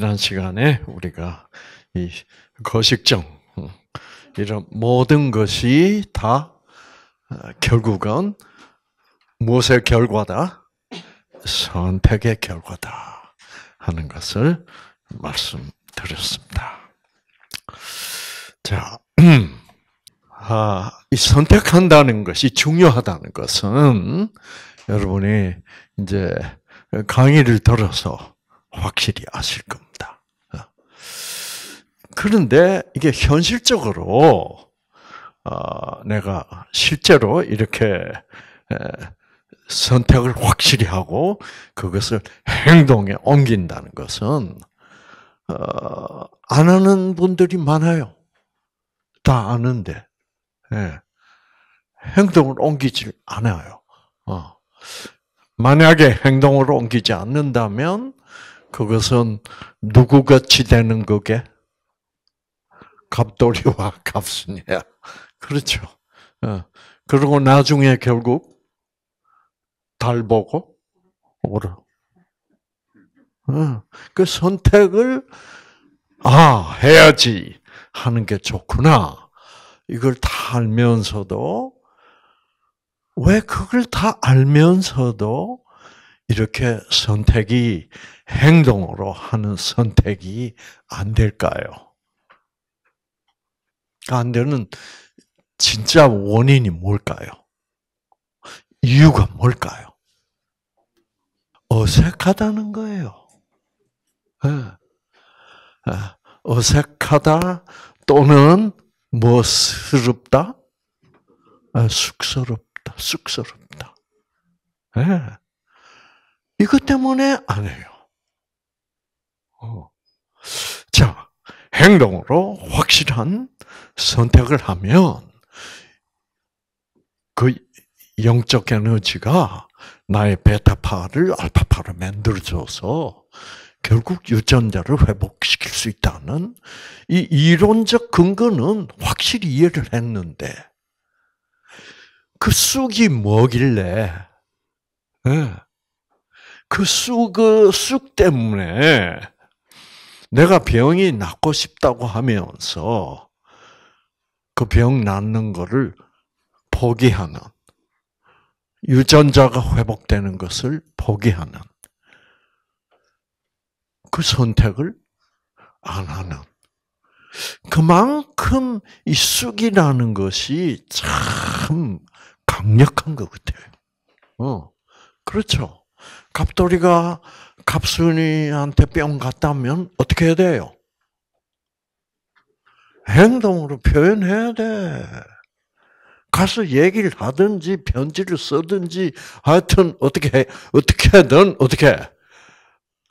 지난 시간에 우리가 이거식증 이런 모든 것이 다 어, 결국은 무엇의 결과다? 선택의 결과다 하는 것을 말씀드렸습니다. 자, 아, 이 선택한다는 것이 중요하다는 것은 여러분이 이제 강의를 들어서 확실히 아실 겁니다. 그런데 이게 현실적으로 어, 내가 실제로 이렇게 선택을 확실히 하고 그것을 행동에 옮긴다는 것은 어, 안 하는 분들이 많아요. 다 아는데 예. 행동을 옮기질 않아요. 어. 만약에 행동을 옮기지 않는다면 그것은 누구같이 되는 거게? 갑돌이와 갑순이야. 그렇죠. 어. 예. 그리고 나중에 결국 달 보고 오라. 어. 그 선택을 아 해야지 하는 게 좋구나. 이걸 다 알면서도 왜 그걸 다 알면서도 이렇게 선택이 행동으로 하는 선택이 안 될까요? 안 아, 되는 진짜 원인이 뭘까요? 이유가 뭘까요? 어색하다는 거예요. 예. 예. 어색하다 또는 뭐스럽다? 아, 쑥스럽다, 쑥스럽다. 예. 이것 때문에 안 해요. 어. 자, 행동으로 확실한 선택을 하면 그 영적 에너지가 나의 베타파를 알파파로 만들어줘서 결국 유전자를 회복시킬 수 있다는 이 이론적 근거는 확실히 이해를 했는데 그 쑥이 뭐길래 예? 그 쑥, 그쑥 때문에 내가 병이 낫고 싶다고 하면서 그 병 낫는 것을 포기하는 유전자가 회복되는 것을 포기하는 그 선택을 안 하는 그만큼 이 쑥이라는 것이 참 강력한 것 같아요. 어, 그렇죠. 갑돌이가 갑순이한테 뿅 갔다면 어떻게 해야 돼요? 행동으로 표현해야 돼. 가서 얘기를 하든지 편지를 쓰든지 하여튼 어떻게 어떻게든 어떻게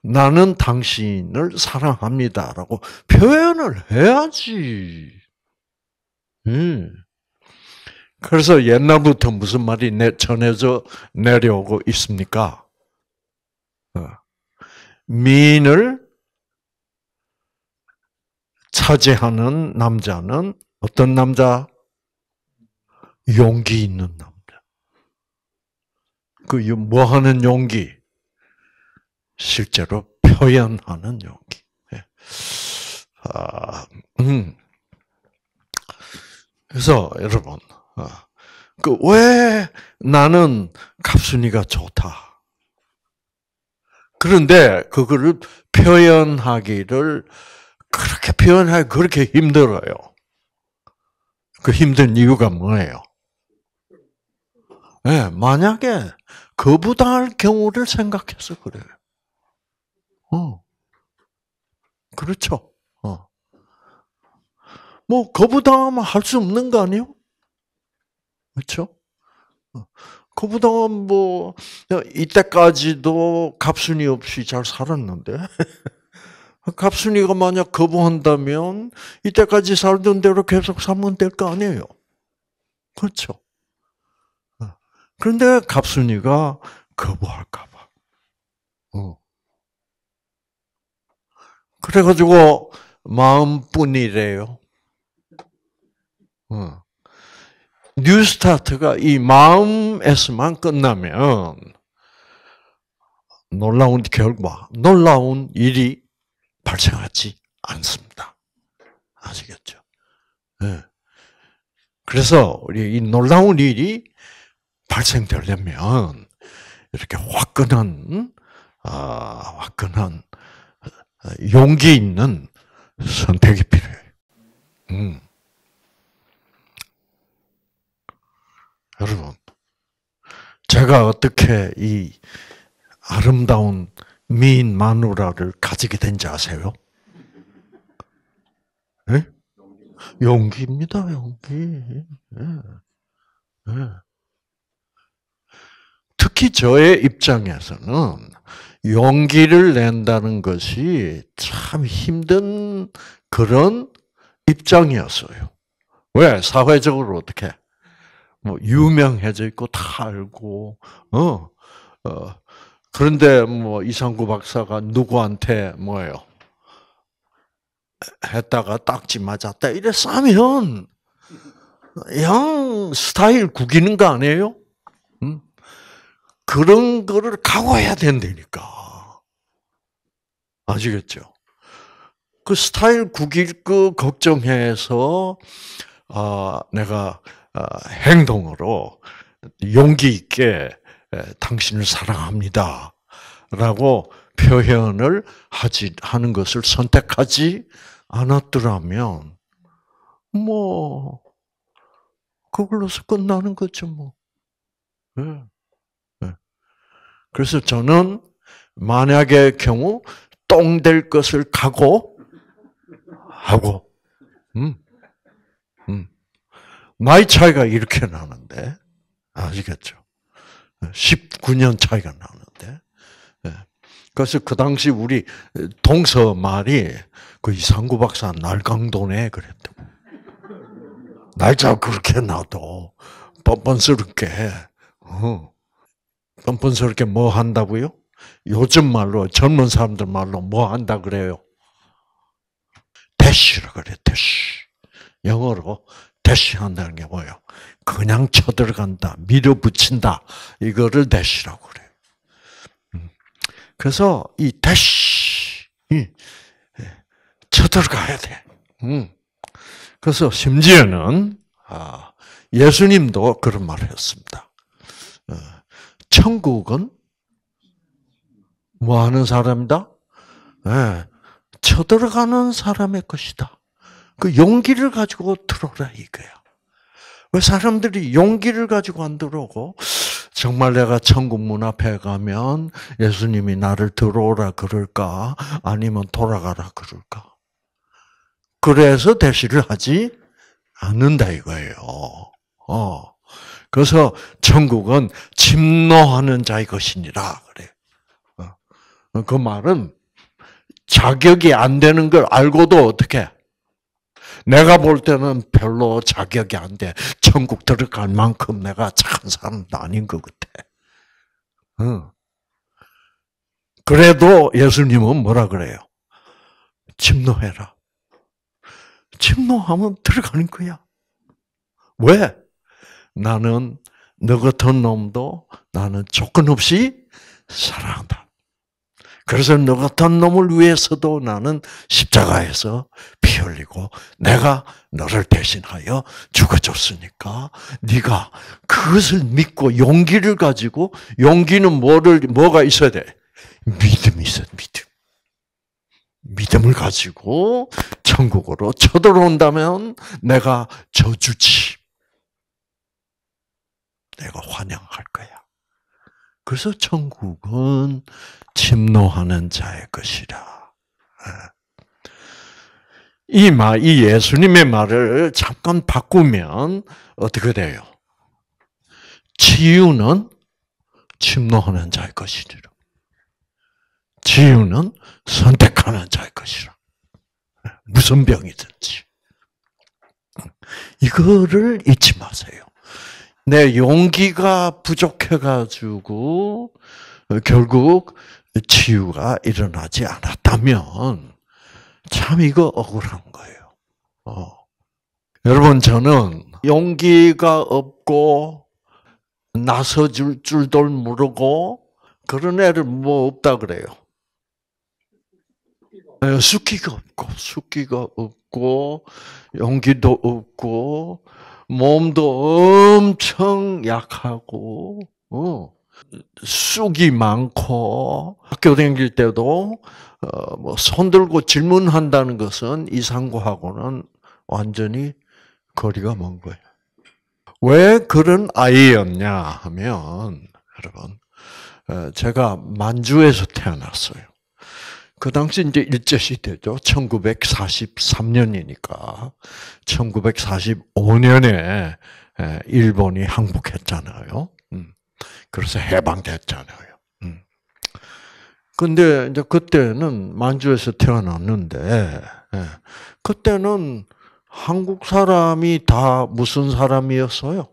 나는 당신을 사랑합니다라고 표현을 해야지. 음. 그래서 옛날부터 무슨 말이 전해져 내려오고 있습니까? 어. 미인을 차지하는 남자는 어떤 남자? 용기 있는 남자. 그뭐 하는 용기? 실제로 표현하는 용기. 예. 아, 음. 그래서 여러분, 아, 그왜 나는 갑순이가 좋다. 그런데 그거를 표현하기를 그렇게 표현하기 그렇게 힘들어요. 그 힘든 이유가 뭐예요? 예, 네, 만약에 거부당할 경우를 생각해서 그래요. 어. 그렇죠. 어. 뭐 거부당하면 할 수 없는 거 아니요? 그렇죠? 어. 그보다 뭐 이때까지도 갑순이 없이 잘 살았는데 갑순이가 만약 거부한다면 이때까지 살던 대로 계속 살면 될 거 아니에요. 그렇죠. 어. 그런데 갑순이가 거부할까봐. 어. 그래가지고 마음뿐이래요. 어. 뉴스타트가 이 마음에서만 끝나면 놀라운 결과, 뭐, 놀라운 일이 발생하지 않습니다. 아시겠죠? 네. 그래서 우리 이 놀라운 일이 발생되려면 이렇게 화끈한 아, 화끈한 용기 있는 선택이 필요해요. 음. 여러분, 제가 어떻게 이 아름다운 미인 마누라를 가지게 된지 아세요? 네? 용기입니다, 용기. 네. 네. 특히 저의 입장에서는 용기를 낸다는 것이 참 힘든 그런 입장이었어요. 왜? 사회적으로 어떻게? 뭐 유명해져 있고 다 알고 어, 어. 그런데 뭐 이상구 박사가 누구한테 뭐예요? 했다가 딱지 맞았다 이랬어 면양 스타일 구기는 거 아니에요? 음? 그런 거를 각오해야 된다니까. 아시겠죠? 그 스타일 구길 거 그 걱정해서 아 내가 어, 행동으로 용기 있게 당신을 사랑합니다. 라고 표현을 하지, 하는 것을 선택하지 않았더라면, 뭐, 그걸로서 끝나는 거죠, 뭐. 예, 예. 그래서 저는 만약의 경우 똥 될 것을 가고 하고, 음, 음. 나이 차이가 이렇게 나는데 아시겠죠? 19년 차이가 나는데. 예. 그래서 그 당시 우리 동서 말이 그 이상구 박사 날강도네 그랬다 날짜 그렇게 나도 뻔뻔스럽게 어. 뻔뻔스럽게 뭐 한다고요? 요즘 말로 젊은 사람들 말로 뭐 한다 그래요? 대시라 그래 대시. 영어로 대시한다는 게 뭐예요? 그냥 쳐들어간다, 밀어붙인다. 이거를 대시라고 그래요. 음. 그래서 이 대시, 예, 쳐들어가야 돼. 음. 그래서 심지어는 아, 예수님도 그런 말을 했습니다. 어, 천국은 뭐 하는 사람이다? 예, 쳐들어가는 사람의 것이다. 그 용기를 가지고 들어오라 이거야. 왜 사람들이 용기를 가지고 안 들어오고 정말 내가 천국 문 앞에 가면 예수님이 나를 들어오라 그럴까 아니면 돌아가라 그럴까? 그래서 대시를 하지 않는다 이거예요. 어. 그래서 천국은 침노하는 자의 것이니라 그래. 어. 그 말은 자격이 안 되는 걸 알고도 어떻게 내가 볼 때는 별로 자격이 안 돼. 천국 들어갈 만큼 내가 착한 사람도 아닌 것 같아. 응. 어. 그래도 예수님은 뭐라 그래요? 침노해라. 침노하면 들어가는 거야. 왜? 나는 너 같은 놈도 나는 조건 없이 사랑한다. 그래서 너 같은 놈을 위해서도 나는 십자가에서 피 흘리고 내가 너를 대신하여 죽어줬으니까 네가 그것을 믿고 용기를 가지고 용기는 뭐를 뭐가 있어야 돼? 믿음이 있어 믿음. 믿음을 가지고 천국으로 쳐들어온다면 내가 저주지. 내가 환영할 거야. 그래서 천국은 침노하는 자의 것이라. 예. 이 말, 이 예수님의 말을 잠깐 바꾸면 어떻게 돼요? 치유는 침노하는 자의 것이라 치유는 선택하는 자의 것이라. 무슨 병이든지. 이거를 잊지 마세요. 내 용기가 부족해가지고 결국 치유가 일어나지 않았다면 참 이거 억울한 거예요. 어. 여러분 저는 용기가 없고 나서줄 줄도 모르고 그런 애를 뭐 없다 그래요. 네, 숙기가 없고 숙기가 없고 용기도 없고 몸도 엄청 약하고, 어, 쑥이 많고, 학교 다닐 때도, 어, 뭐, 손 들고 질문한다는 것은 이상구하고는 완전히 거리가 먼 거예요. 왜 그런 아이였냐 하면, 여러분, 어, 제가 만주에서 태어났어요. 그 당시 이제 일제시대죠. 1943년이니까. 1945년에 일본이 항복했잖아요. 음. 그래서 해방됐잖아요. 음. 근데 이제 그때는 만주에서 태어났는데, 그때는 한국 사람이 다 무슨 사람이었어요?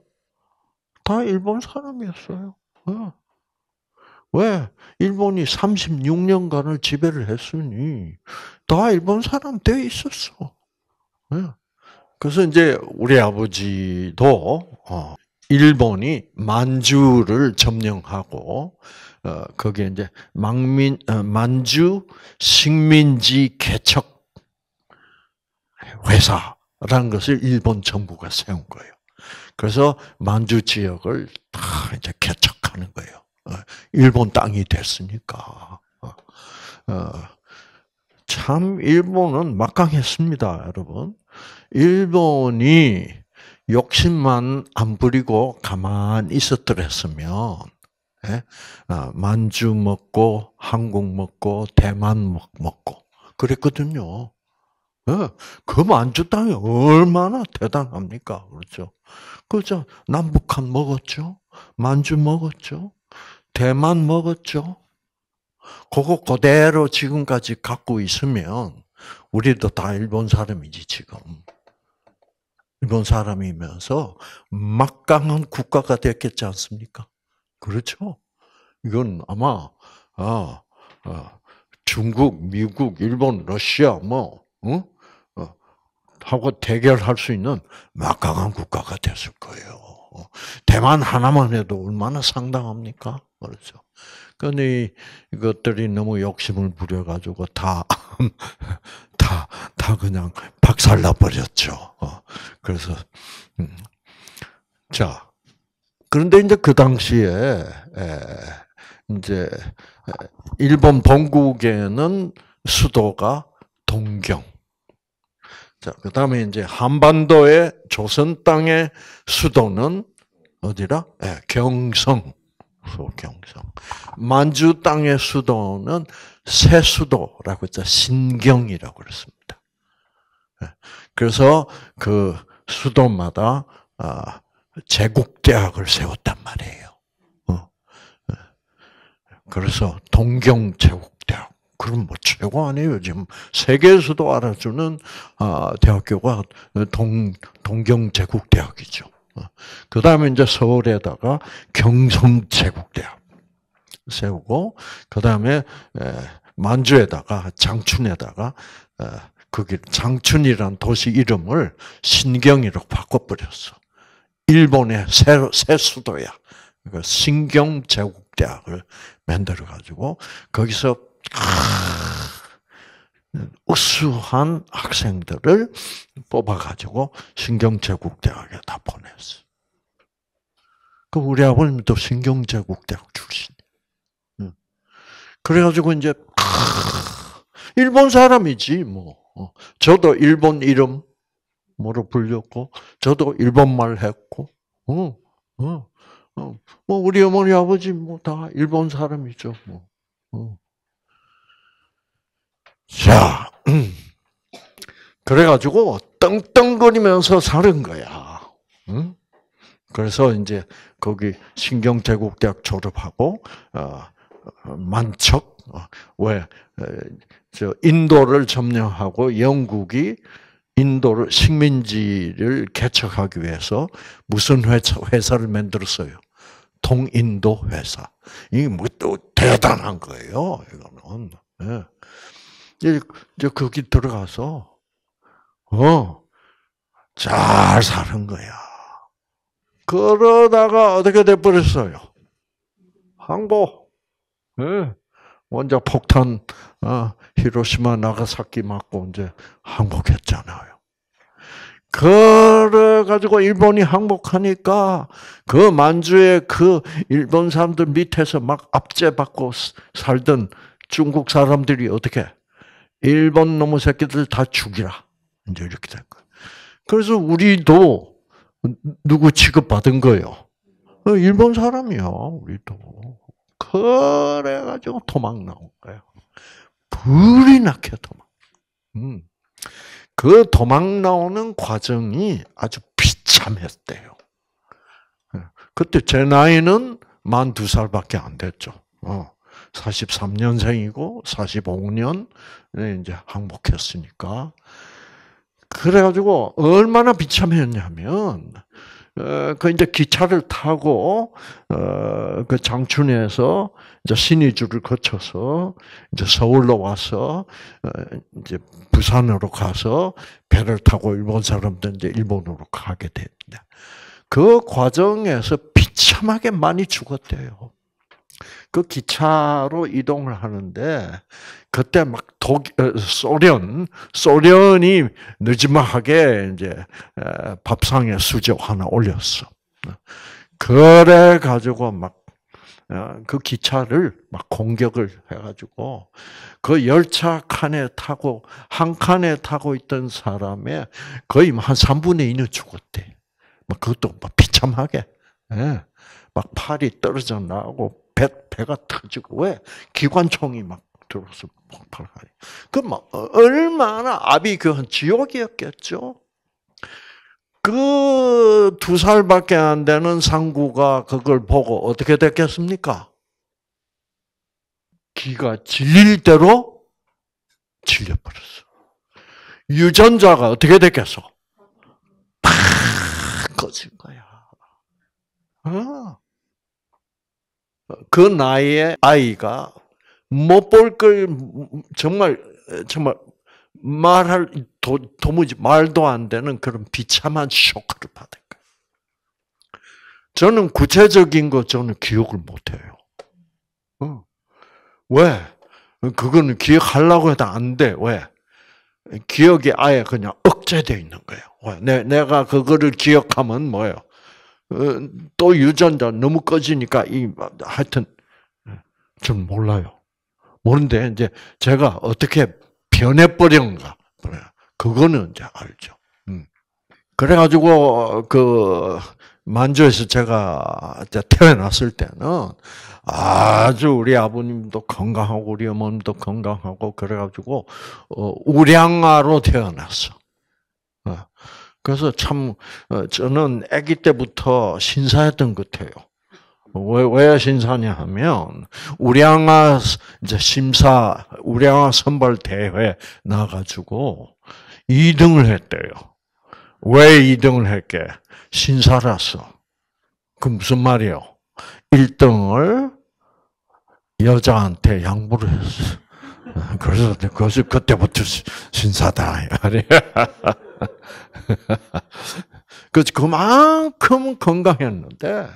다 일본 사람이었어요. 어. 왜? 일본이 36년간을 지배를 했으니 다 일본 사람 돼 있었어. 예. 그래서 이제 우리 아버지도 어, 일본이 만주를 점령하고 어, 거기에 이제 망민 어, 만주 식민지 개척 회사라는 것을 일본 정부가 세운 거예요. 그래서 만주 지역을 다 이제 개척하는 거예요. 일본 땅이 됐으니까. 어, 어, 참 일본은 막강했습니다, 여러분. 일본이 욕심만 안 부리고 가만 히 있었더랬으면 예, 어, 만주 먹고 한국 먹고 대만 먹고 그랬거든요. 예, 그 만주 땅이 얼마나 대단합니까, 그렇죠? 그죠? 남북한 먹었죠, 만주 먹었죠. 대만 먹었죠? 그거 그대로 지금까지 갖고 있으면 우리도 다 일본 사람이지 지금. 일본 사람이면서 막강한 국가가 됐겠지 않습니까? 그렇죠? 이건 아마 아, 아 중국, 미국, 일본, 러시아 뭐 응? 어, 하고 대결할 수 있는 막강한 국가가 됐을 거예요. 어, 대만 하나만 해도 얼마나 상당합니까? 그렇죠. 그니 이것들이 너무 욕심을 부려가지고 다, 다, 다 그냥 박살나 버렸죠. 어, 그래서, 음. 자. 그런데 이제 그 당시에, 이제, 일본 본국에는 수도가 동경. 자, 그 다음에 이제 한반도의 조선 땅의 수도는 어디라? 네, 경성. 경성 만주 땅의 수도는 새 수도라고 했죠. 신경이라고 그랬습니다. 예, 그래서 그 수도마다 아, 제국대학을 세웠단 말이에요. 어, 예. 그래서 동경제국 그럼 뭐 최고 아니에요. 지금 세계에서도 알아주는 아 대학교가 동, 동경제국대학이죠. 어. 그 다음에 이제 서울에다가 경성제국대학 세우고, 그 다음에 만주에다가 장춘에다가 어, 거기 장춘이란 도시 이름을 신경이로 바꿔버렸어. 일본의 새, 새 수도야. 그까 신경제국대학을 만들어가지고 거기서 우수한 학생들을 뽑아가지고 신경제국대학에 다 보냈어. 그 우리 아버님도 신경제국대학 출신. 그래가지고 이제 일본 사람이지 뭐. 어. 저도 일본 이름 뭐로 불렸고, 저도 일본 말 했고, 어, 어, 뭐 우리 어머니 아버지 뭐 다 일본 사람이죠 뭐. 자, 음. 그래가지고 떵떵거리면서 사는 거야. 음? 그래서 이제 거기 신경제국대학 졸업하고 어, 어, 만척 어, 왜저 인도를 점령하고 영국이 인도를 식민지를 개척하기 위해서 무슨 회사, 회사를 만들었어요? 동인도 회사. 이게 뭐 또 대단한 거예요. 이거는. 예. 이제 거기 들어가서 어 잘 사는 거야. 그러다가 어떻게 돼 버렸어요? 항복. 네. 예. 원자 폭탄 어, 히로시마 나가사키 맞고 이제 항복했잖아요. 그래 가지고 일본이 항복하니까 그 만주에 그 일본 사람들 밑에서 막 압제받고 살던 중국 사람들이 어떻게 일본 놈의 새끼들 다 죽이라. 이제 이렇게 된 거예요. 그래서 우리도 누구 취급받은 거예요? 일본 사람이야, 우리도. 그래가지고 도망 나온 거예요. 불이 나게 도망. 음. 그 도망 나오는 과정이 아주 비참했대요. 예. 그때 제 나이는 만 두 살밖에 안 됐죠. 어. 43년생이고 45년 이제 항복했으니까 그래가지고 얼마나 비참했냐면 어, 그 이제 기차를 타고 어, 그 장춘에서 이제 신의주를 거쳐서 이제 서울로 와서 어, 이제 부산으로 가서 배를 타고 일본 사람들 이제 일본으로 가게 됩니다. 그 과정에서 비참하게 많이 죽었대요. 그 기차로 이동을 하는데 그때 막 독, 어, 소련 소련이 늦지막하게 이제 밥상에 수저 하나 올렸어. 그래 가지고 막그 어, 기차를 막 공격을 해가지고 그 열차 칸에 타고 한 칸에 타고 있던 사람의 거의 한 3분의 2는 죽었대. 막 그것도 막 비참하게. 예. 막 팔이 떨어져 나고 배, 배가 터지고 왜 기관총이 막 들어서 폭발하니. 그럼 뭐, 얼마나 아비규환 그 지옥이었겠죠. 그 두 살밖에 안 되는 상구가 그걸 보고 어떻게 됐겠습니까? 기가 질릴 대로 질려버렸어. 유전자가 어떻게 됐겠어? 팍 꺼진 거야. 어? 그 나이에 아이가 못 볼 걸 정말 정말 말할 도, 무지 말도 안 되는 그런 비참한 쇼크를 받은 거예요. 저는 구체적인 거 저는 기억을 못 해요. 어. 왜? 그거는 기억하려고 해도 안 돼. 왜? 기억이 아예 그냥 억제돼 있는 거예요. 왜? 내, 내가 그거를 기억하면 뭐예요? 어, 또 유전자 너무 꺼지니까 이 하여튼 좀 예, 몰라요. 모르데 이제 제가 어떻게 변해버렸가 그거는 이제 알죠. 음. 그래가지고 그 만주에서 제가 태어났을 때는 아주 우리 아버님도 건강하고 우리 어머님도 건강하고 그래가지고 어, 우량아로 태어났어. 어. 그래서 참 어, 저는 아기 때부터 신사였던 것 같아요. 왜, 왜 신사냐 하면 우량아 이제 심사 우량아 선발 대회 나가지고 2등을 했대요. 왜 2등을 했게? 신사라서. 그 무슨 말이요? 1등을 여자한테 양보를 했어. 그래서 그것이 그때부터 신사다. 그렇지 그만큼 건강했는데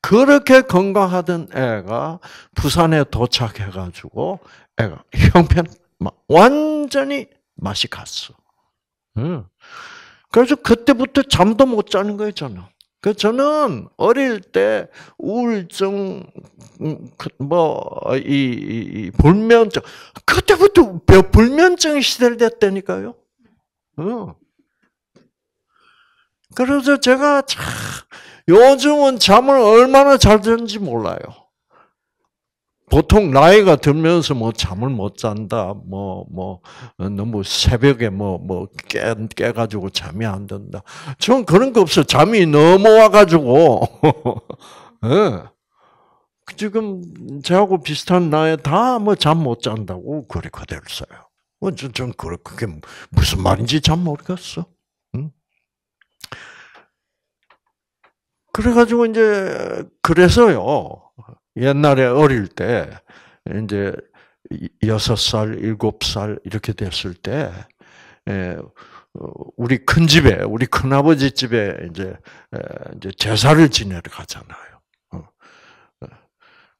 그렇게 건강하던 애가 부산에 도착해가지고 애가 형편 완전히 맛이 갔어. 응. 그래서 그때부터 잠도 못 자는 거예요, 저는. 그 저는 어릴 때 우울증 음, 그, 뭐이 불면증 그때부터 불면증이 시달렸다니까요. 그래서 제가 요즘은 잠을 얼마나 잘 드는지 몰라요. 보통 나이가 들면서 뭐 잠을 못 잔다, 뭐, 뭐, 너무 새벽에 뭐, 뭐, 깨, 깨가지고 잠이 안 든다. 전 그런 거없어 잠이 넘어와가지고. 네. 지금 저하고 비슷한 나이 다뭐 잠 못 잔다고 그렇게 됐어요. 완전 뭐, 전 그렇게 무슨 말인지 잘 모르겠어. 응? 그래가지고 이제 그래서요 옛날에 어릴 때 이제 여섯 살, 일곱 살 이렇게 됐을 때 예, 우리 큰 집에 우리 큰 아버지 집에 이제 이제 제사를 지내러 가잖아요. 어.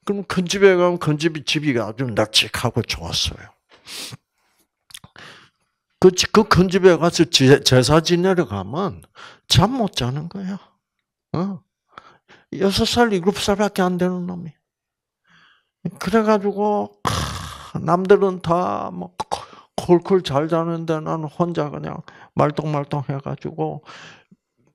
그럼 큰 집에 가면 큰 집이 집이 아주 납작하고 좋았어요. 그큰 그 집에 가서 제사 지내러 가면 잠 못 자는 거야. 어? 여 살, 일 살밖에 안 되는 놈이. 그래가지고 남들은 다뭐 콜콜 잘 자는데 나는 혼자 그냥 말똥말똥 해가지고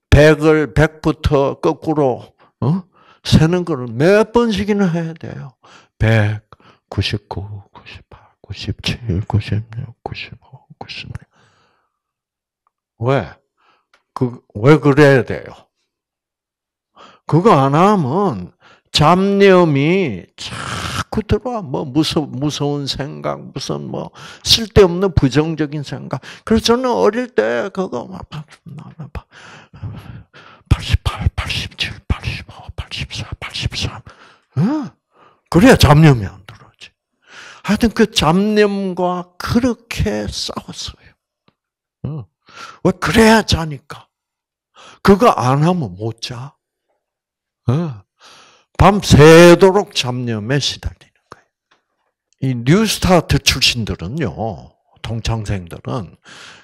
백을 백부터 거꾸로 어? 세는 거를 몇 번씩이나 해야 돼요. 100, 99, 98, 97, 96, 95. 갖고 있습니다. 왜? 그, 왜 그래야 돼요? 그거 안 하면 잡념이 자꾸 들어와. 뭐, 무서, 무서운 생각, 무슨 뭐, 쓸데없는 부정적인 생각. 그래서 저는 어릴 때 그거 막, 88, 87, 85, 84, 83. 응? 그래야 잡념이 안 하여튼 그 잡념과 그렇게 싸웠어요. 왜 그래야 자니까. 그거 안 하면 못 자. 밤새도록 잡념에 시달리는 거예요. 이 뉴스타트 출신들은요, 동창생들은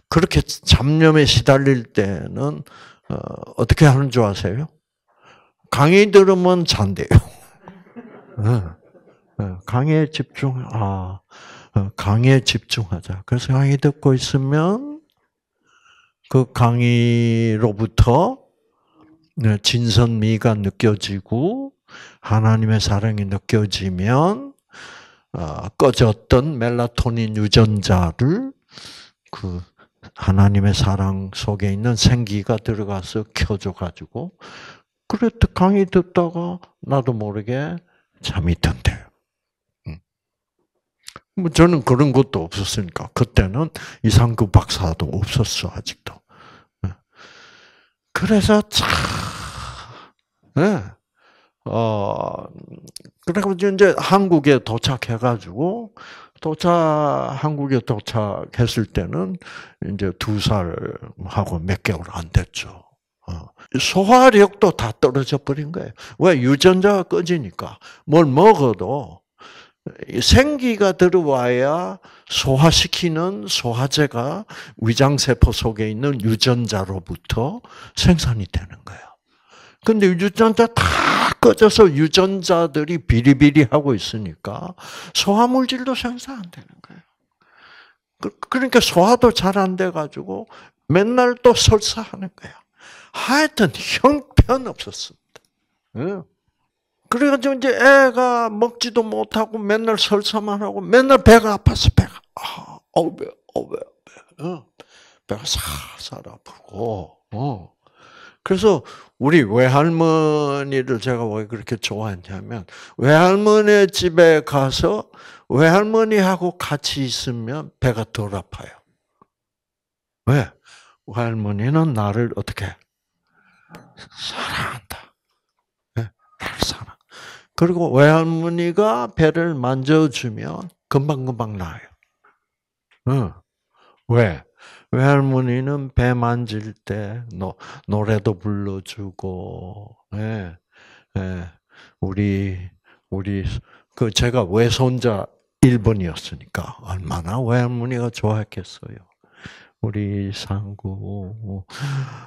그렇게 잡념에 시달릴 때는 어, 어떻게 하는 줄 아세요? 강의 들으면 잔대요. 어, 강에 집중, 아, 어, 강에 집중하자. 그래서 강의 듣고 있으면 그 강의로부터 어, 진선미가 느껴지고 하나님의 사랑이 느껴지면 꺼졌던 멜라토닌 유전자를 그 하나님의 사랑 속에 있는 생기가 들어가서 켜줘가지고 그래도 강의 듣다가 나도 모르게 잠이 든대. 뭐 저는 그런 것도 없었으니까 그때는 이상급 박사도 없었어 아직도. 예. 그래서 참, 네. 어 그래고 그러니까 가지 이제 한국에 도착해가지고 도착 한국에 도착했을 때는 이제 두 살하고 몇 개월 안 됐죠. 어. 소화력도 다 떨어져 버린 거예요. 왜 유전자가 꺼지니까 뭘 먹어도 생기가 들어와야 소화시키는 소화제가 위장세포 속에 있는 유전자로부터 생산이 되는 거예요. 근데 유전자 다 꺼져서 유전자들이 비리비리하고 있으니까 소화물질도 생산 안 되는 거예요. 그, 그러니까 소화도 잘 안 돼가지고 맨날 또 설사하는 거야. 하여튼 형편없었습니다. 그래가지고 이제 애가 먹지도 못하고 맨날 설사만 하고 맨날 배가 아파서 배가. 아, 어, 배, 어, 배, 배. 어. 배가 살살 아프고, 어. 그래서 우리 외할머니를 제가 왜 그렇게 좋아했냐면, 외할머니 집에 가서 외할머니하고 같이 있으면 배가 덜 아파요. 왜? 외할머니는 나를 어떻게? 사랑한다. 그리고 외할머니가 배를 만져주면 금방금방 나아요. 응. 왜? 외할머니는 배 만질 때 노, 노래도 불러주고, 예, 예. 우리, 우리, 그 제가 외손자 1번이었으니까 얼마나 외할머니가 좋아했겠어요. 우리 상구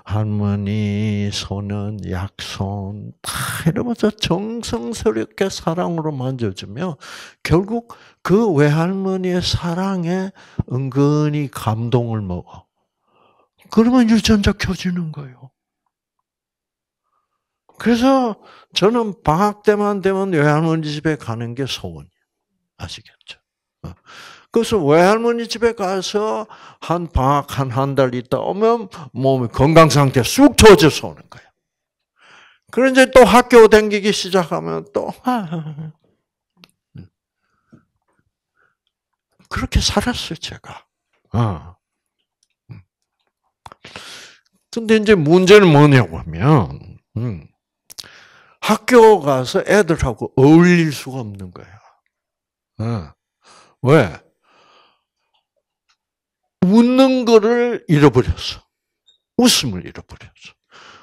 할머니 손은 약손 다 이러면서 정성스럽게 사랑으로 만져주며 결국 그 외할머니의 사랑에 은근히 감동을 먹어. 그러면 유전자 켜지는 거예요. 그래서 저는 방학 때만 되면 외할머니 집에 가는 게 소원이에요. 아시겠죠? 어. 그래서 외할머니 집에 가서 한 방학 한 한 달 있다 오면 몸이 건강 상태 쑥 터져서 오는 거예요. 그런데 또 학교 다니기 시작하면 또 그렇게 살았어요 제가. 어. 근데 이제 문제는 뭐냐고 하면 음, 학교 가서 애들하고 어울릴 수가 없는 거예요. 어. 왜? 웃는 거를 잃어버렸어. 웃음을 잃어버렸어.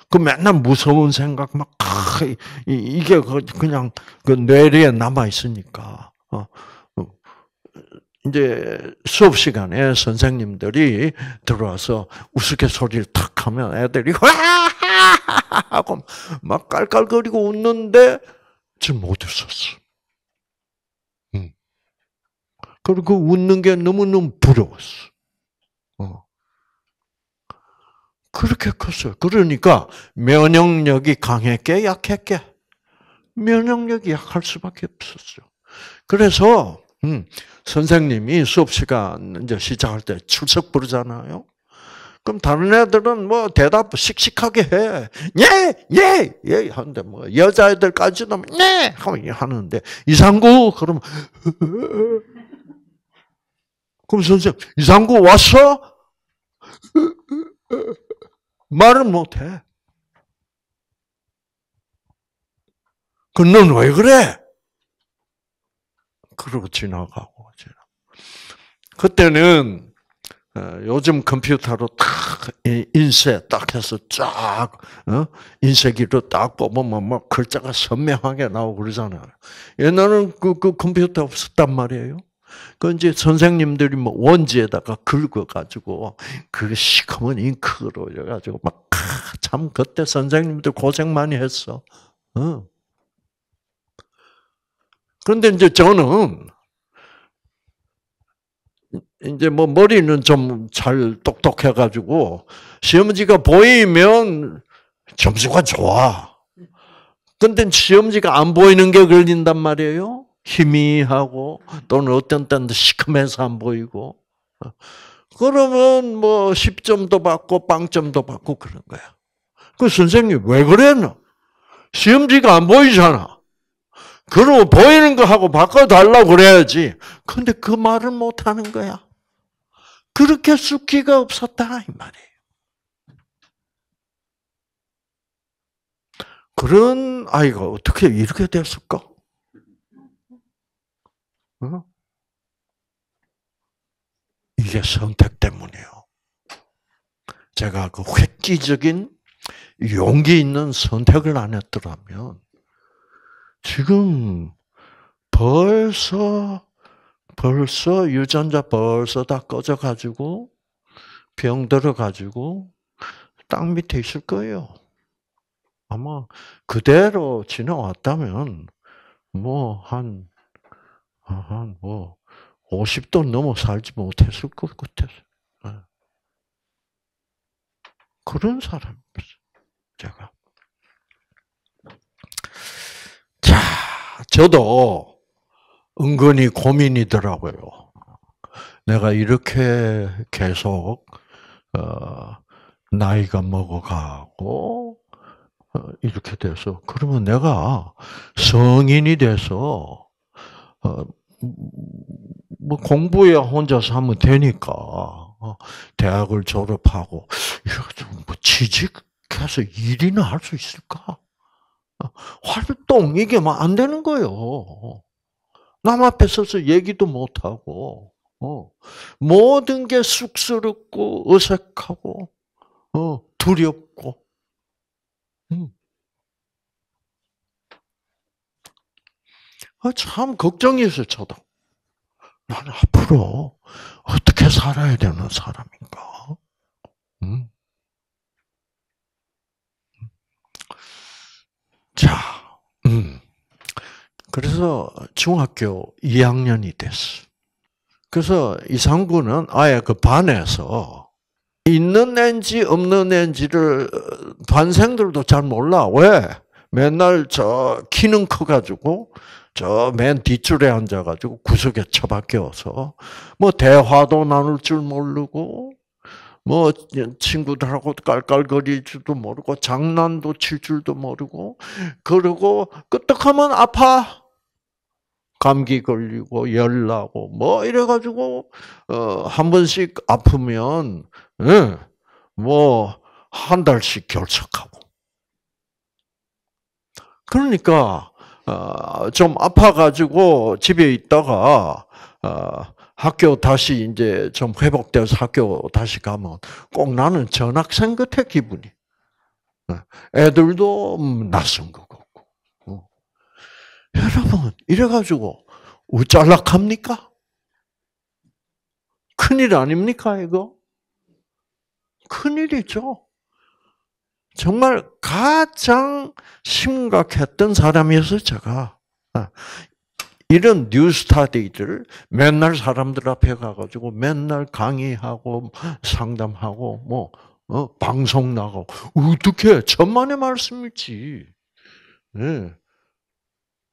그 맨날 무서운 생각 막 아, 이게 그, 그냥 그 뇌리에 남아 있으니까 어, 어, 이제 수업 시간에 선생님들이 들어와서 우스갯소리를 탁 하면 애들이 와 하고 막 깔깔거리고 웃는데 지금 못 웃었어. 응. 그리고 웃는 게 너무너무 부러웠어. 그렇게 컸어요. 그러니까 면역력이 강했게 약했게 면역력이 약할 수밖에 없었어요 그래서 음, 선생님이 수업 시간 이제 시작할 때 출석 부르잖아요. 그럼 다른 애들은 뭐 대답 씩씩하게 해. 예, 예, 예 하는데 뭐 여자애들까지도 예 뭐 하면 하는데 이상구 그러면 그럼 선생 님 이상구 왔어? 말은 못해. 그, 넌 왜 그래? 그러고 지나가고, 지나 그때는, 어, 요즘 컴퓨터로 탁, 인쇄 딱 해서 쫙, 어? 인쇄기로 딱 뽑으면 막 뭐, 뭐 글자가 선명하게 나오고 그러잖아요. 옛날에는 예, 그, 그 컴퓨터 없었단 말이에요. 그 이제 선생님들이 뭐 원지에다가 긁어가지고 그 시커먼 잉크로 해가지고 막 참 그때 선생님들 고생 많이 했어. 어. 그런데 이제 저는 이제 뭐 머리는 좀 잘 똑똑해가지고 시험지가 보이면 점수가 좋아. 근데 시험지가 안 보이는 게 걸린단 말이에요. 희미하고 또는 어떤 때는 시커면서 안 보이고 그러면 뭐 10점도 받고 0점도 받고 그런 거야. 그 선생님 왜 그랬나? 시험지가 안 보이잖아. 그러고 보이는 거 하고 바꿔달라고 그래야지. 근데 그 말을 못 하는 거야. 그렇게 숙기가 없었다 이 말이에요. 그런 아이가 어떻게 이렇게 됐을까? 어? 이게 선택 때문이에요. 제가 그 획기적인 용기 있는 선택을 안 했더라면 지금 벌써 벌써 유전자 벌써 다 꺼져 가지고 병 들어 가지고 땅 밑에 있을 거예요. 아마 그대로 지나왔다면 뭐한 한 뭐, 50도 넘어 살지 못했을 것 같아서. 예. 그런 사람 제가. 자, 저도 은근히 고민이더라고요. 내가 이렇게 계속, 어, 나이가 먹어가고, 어, 이렇게 돼서, 그러면 내가 성인이 돼서 어, 뭐공부에 혼자서 하면 되니까 어, 대학을 졸업하고 뭐 취직해서 일이나 할 수 있을까? 어, 활동 이게 막안 뭐 되는 거예요. 남 앞에 서서 얘기도 못 하고 모든 게 쑥스럽고 어색하고 두렵고. 음. 아, 참 걱정이었어요, 저도. 나는 앞으로 어떻게 살아야 되는 사람인가? 음? 음. 자, 음. 그래서 중학교 2학년이 됐어. 그래서 이상구는 아예 그 반에서 있는 앤지 없는 앤지를 반생들도 어, 잘 몰라. 왜? 맨날 저 키는 커가지고 저맨 뒷줄에 앉아가지고 구석에 처박혀서 뭐 대화도 나눌 줄 모르고 뭐 친구들하고 깔깔거리지도 모르고 장난도 칠 줄도 모르고 그러고 끄떡하면 아파 감기 걸리고 열 나고 뭐 이래가지고 어 한 번씩 아프면 예, 뭐한 달씩 결석하고 그러니까 어, 좀 아파가지고 집에 있다가 어, 학교 다시 이제 좀 회복돼서 학교 다시 가면 꼭 나는 전학생 같아 기분이. 어, 애들도 음, 낯선 것 같고. 여러분 이래가지고 우짤락합니까? 큰일 아닙니까 이거? 큰일이죠. 정말 가장 심각했던 사람이었어요, 제가. 아, 이런 뉴 스타디들 맨날 사람들 앞에 가가지고 맨날 강의하고 상담하고 뭐 어? 방송 나가고 어떻게 천만의 말씀이지. 네. 예.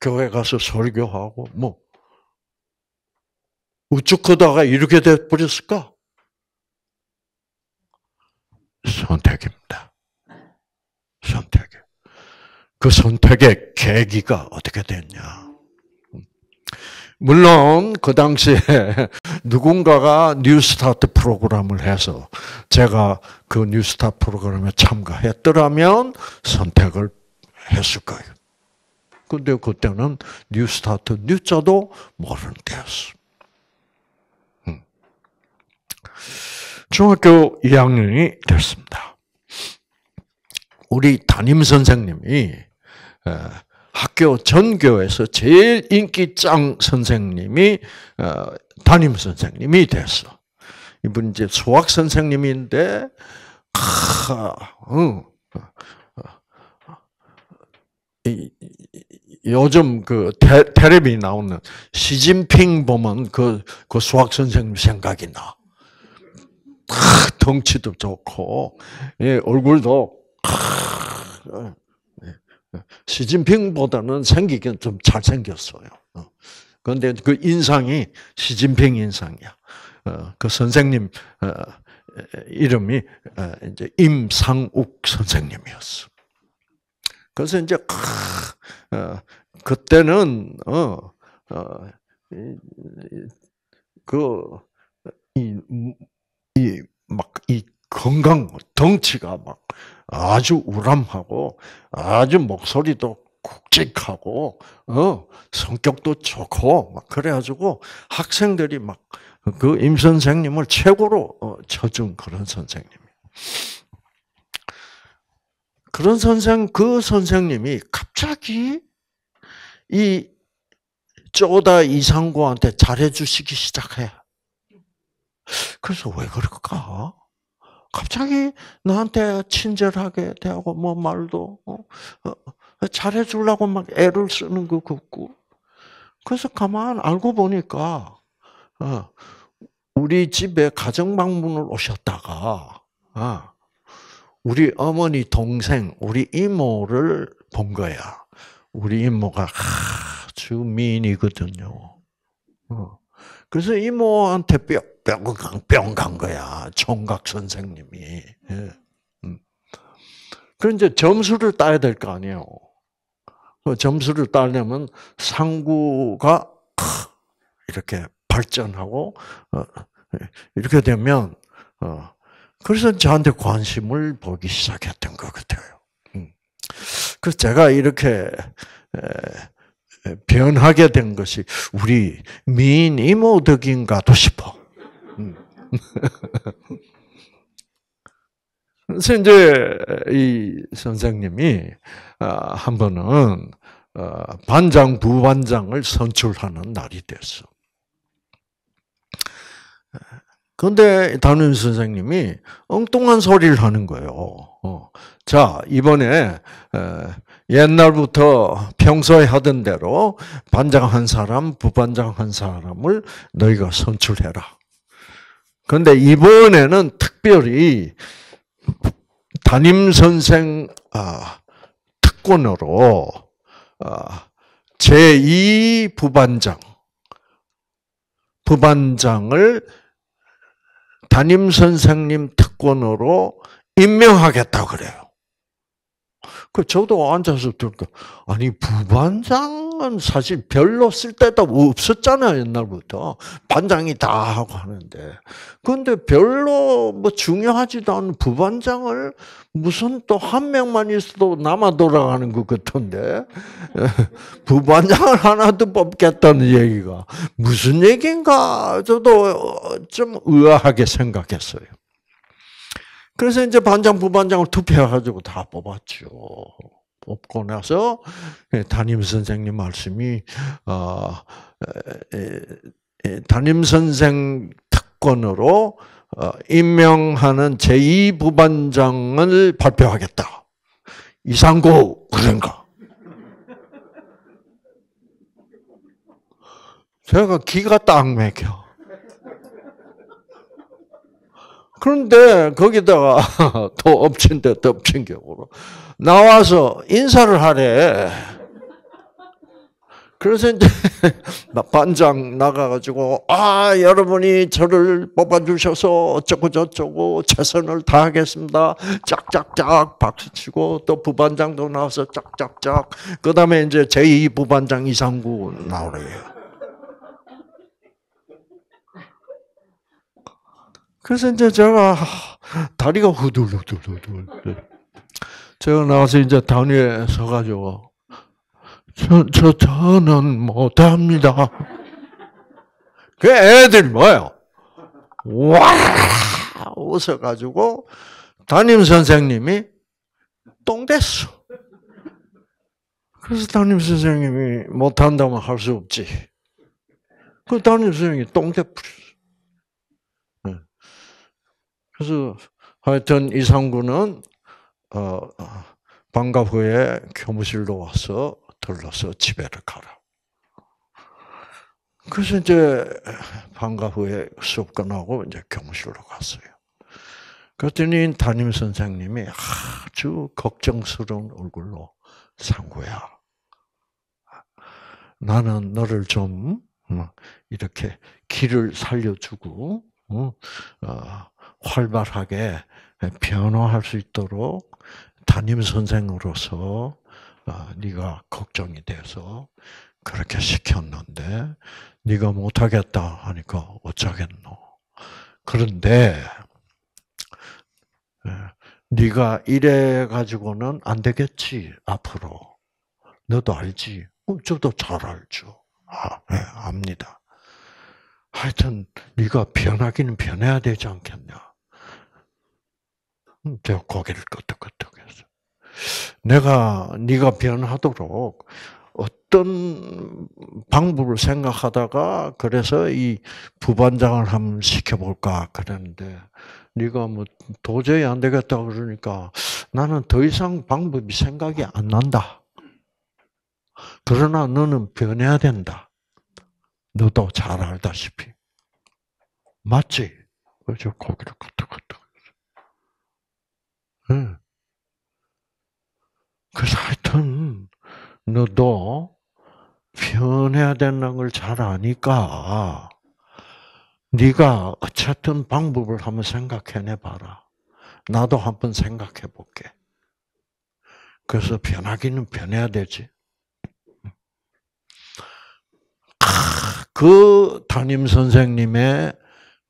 교회 가서 설교하고 뭐우쭈하다가 이렇게 돼 버렸을까? 선택입니다. 선택에. 그 선택의 계기가 어떻게 됐냐. 물론 그 당시에 누군가가 뉴스타트 프로그램을 해서 제가 그 뉴스타트 프로그램에 참가했더라면 선택을 했을 거예요. 근데 그때는 뉴스타트 뉴자도 모르는 때였어. 음. 중학교 2학년이 됐습니다. 우리 담임 선생님이 어, 학교 전교에서 제일 인기 짱 선생님이 어, 담임 선생님이 됐어. 이분 이제 수학 선생님인데 아, 응. 어, 요즘 그 테, 레비 나오는 시진핑 보면 그, 그 수학 선생님 생각이 나. 덩치도 좋고, 예, 얼굴도 시진핑보다는 생기긴 좀 잘생겼어요. 어. 그런데 그 인상이 시진핑 인상이야. 어, 그 선생님 어, 이름이 이제 임상욱 선생님이었어. 그래서 이제 그때는 그 이 막이 그, 건강 덩치가 막 아주 우람하고 아주 목소리도 굵직하고 어, 성격도 좋고 막 그래가지고 학생들이 막 그 임 선생님을 최고로 어, 쳐준 그런 선생님이. 그런 선생 그 선생님이 갑자기 이 쪼다 이상구한테 잘해주시기 시작해. 그래서 왜 그럴까? 갑자기 나한테 친절하게 대하고 뭐 말도 어, 어, 어, 잘해 주려고 막 애를 쓰는 거 같고. 그래서 가만 알고 보니까 우리 집에 가정 방문을 오셨다가 우리 어머니 동생, 우리 이모를 본 거야. 우리 이모가 아주 미인이거든요. 그래서 이모한테 뼈 병강 병간 거야 총각 선생님이. 예. 음. 그럼 이제 점수를 따야 될 거 아니에요. 점수를 따려면 상구가 이렇게 발전하고 어, 이렇게 되면 어, 그래서 저한테 관심을 보기 시작했던 것 같아요. 음. 그래서 제가 이렇게 변하게 된 것이 우리 미인 이모덕인가도 싶어. 그래서 이제 이 선생님이 아, 한 번은 어, 반장 부반장을 선출하는 날이 됐어. 그런데 담임 선생님이 엉뚱한 소리를 하는 거예요. 어, 자 이번에 옛날부터 평소에 하던 대로 반장 한 사람, 부반장 한 사람을 너희가 선출해라. 그런데 이번에는 특별히 담임 선생 아, 특권으로 아, 제2 부반장 부반장을 담임 선생님 특권으로 임명하겠다 고 그래요. 그 저도 앉아서 들까 아니 부반장 반장은 사실 별로 쓸데도 없었잖아요, 옛날부터. 반장이 다 하고 하는데. 근데 별로 뭐 중요하지도 않은 부반장을 무슨 또 한 명만 있어도 남아 돌아가는 것 같은데. 부반장을 하나도 뽑겠다는 얘기가 무슨 얘기인가 저도 좀 의아하게 생각했어요. 그래서 이제 반장, 부반장을 투표해가지고 다 뽑았죠. 뽑고 나서 예, 담임 선생님 말씀이 어, 담임 선생 특권으로 어, 임명하는 제2부반장을 발표하겠다. 이상구 그런가? 제가 기가 딱 막혀. 그런데 거기다가 또 엎친 데 덮친 격으로 나와서 인사를 하래. 그래서 이제 반장 나가가지고 아 여러분이 저를 뽑아주셔서 어쩌고 저쩌고 최선을 다하겠습니다. 짝짝짝 박수치고 또 부반장도 나와서 짝짝짝 그 다음에 이제 제2 부반장 이상구 나오래요. 그래서 이제 제가 다리가 후들후들후들 제가 나와서 이제 단위에 서가지고, 저, 저, 저는 못합니다. 그 애들 뭐예요? 와! 웃어가지고, 담임 선생님이 똥됐어. 그래서 담임 선생님이 못한다면 할 수 없지. 그 담임 선생님이 똥됐어 네. 그래서 하여튼 이상구는 어, 어, 방과 후에 교무실로 와서 들러서 집에를 가라. 그래서 이제 방과 후에 수업 끝나고 이제 교무실로 갔어요. 그랬더니 담임 선생님이 아주 걱정스러운 얼굴로 상구야. 나는 너를 좀 음, 이렇게 길을 살려주고 음, 어, 활발하게 변화할 수 있도록 담임 선생으로서 아, 네가 걱정이 돼서 그렇게 시켰는데 네가 못하겠다 하니까 어쩌겠노. 그런데 예, 네가 이래 가지고는 안 되겠지 앞으로. 너도 알지. 어, 저도 잘 알죠. 아, 네, 압니다. 하여튼 네가 변하기는 변해야 되지 않겠냐. 제 고개를 끄덕끄덕해서 내가 네가 변하도록 어떤 방법을 생각하다가 그래서 이 부반장을 한번 시켜볼까 그랬는데 네가 뭐 도저히 안 되겠다 그러니까 나는 더 이상 방법이 생각이 안 난다. 그러나 너는 변해야 된다. 너도 잘 알다시피 맞지? 그죠? 고개를 끄덕끄덕. 그래서 하여튼, 너도 변해야 된다는 걸 잘 아니까, 네가 어쨌든 방법을 한번 생각해내 봐라. 나도 한번 생각해 볼게. 그래서 변하기는 변해야 되지. 그 담임 선생님의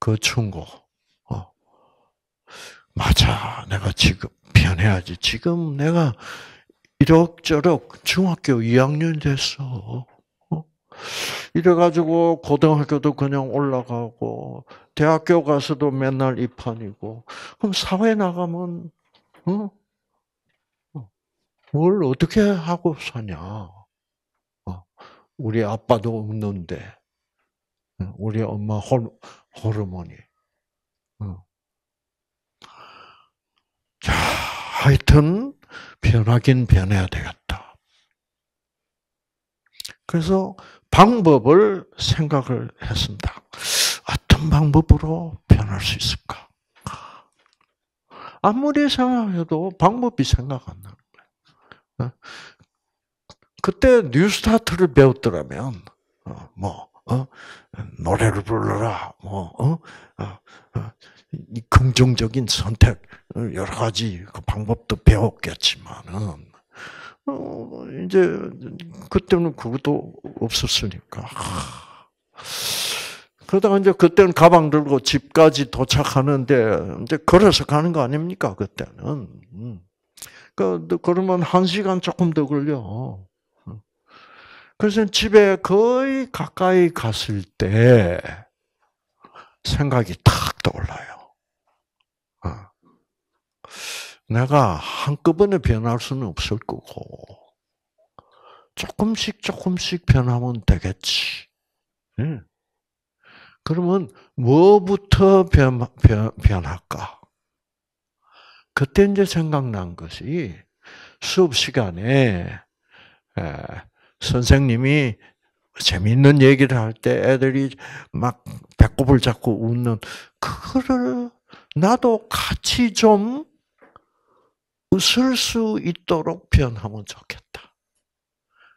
그 충고. 맞아. 내가 지금 변해야지. 지금 내가 이럭저럭 중학교 2학년 됐어. 어? 이래가지고 고등학교도 그냥 올라가고 대학교 가서도 맨날 이 판이고 그럼 사회 나가면 어? 뭘 어떻게 하고 사냐? 어, 우리 아빠도 없는데 우리 엄마 호르몬이 어. 하여튼 변하긴 변해야 되겠다. 그래서 방법을 생각을 했습니다. 어떤 방법으로 변할 수 있을까? 아무리 생각해도 방법이 생각 안 나는 거예요. 어? 그때 뉴스타트를 배웠더라면 어, 뭐 어? 노래를 불러라, 뭐, 어? 어? 어? 긍정적인 선택 여러 가지 그 방법도 배웠겠지만은 어, 이제 그때는 그것도 없었으니까. 그러다가 이제 그때는 가방 들고 집까지 도착하는데 이제 걸어서 가는 거 아닙니까 그때는. 음. 그 그러면 한 시간 조금 더 걸려. 음. 그래서 집에 거의 가까이 갔을 때 생각이 탁 떠올라요. 내가 한꺼번에 변할 수는 없을 거고 조금씩 조금씩 변하면 되겠지. 네. 그러면 뭐부터 변, 변, 변할까? 그때 이제 생각난 것이 수업 시간에 에, 선생님이 재밌는 얘기를 할 때 애들이 막 배꼽을 잡고 웃는 그거를 나도 같이 좀 웃을 수 있도록 표현하면 좋겠다.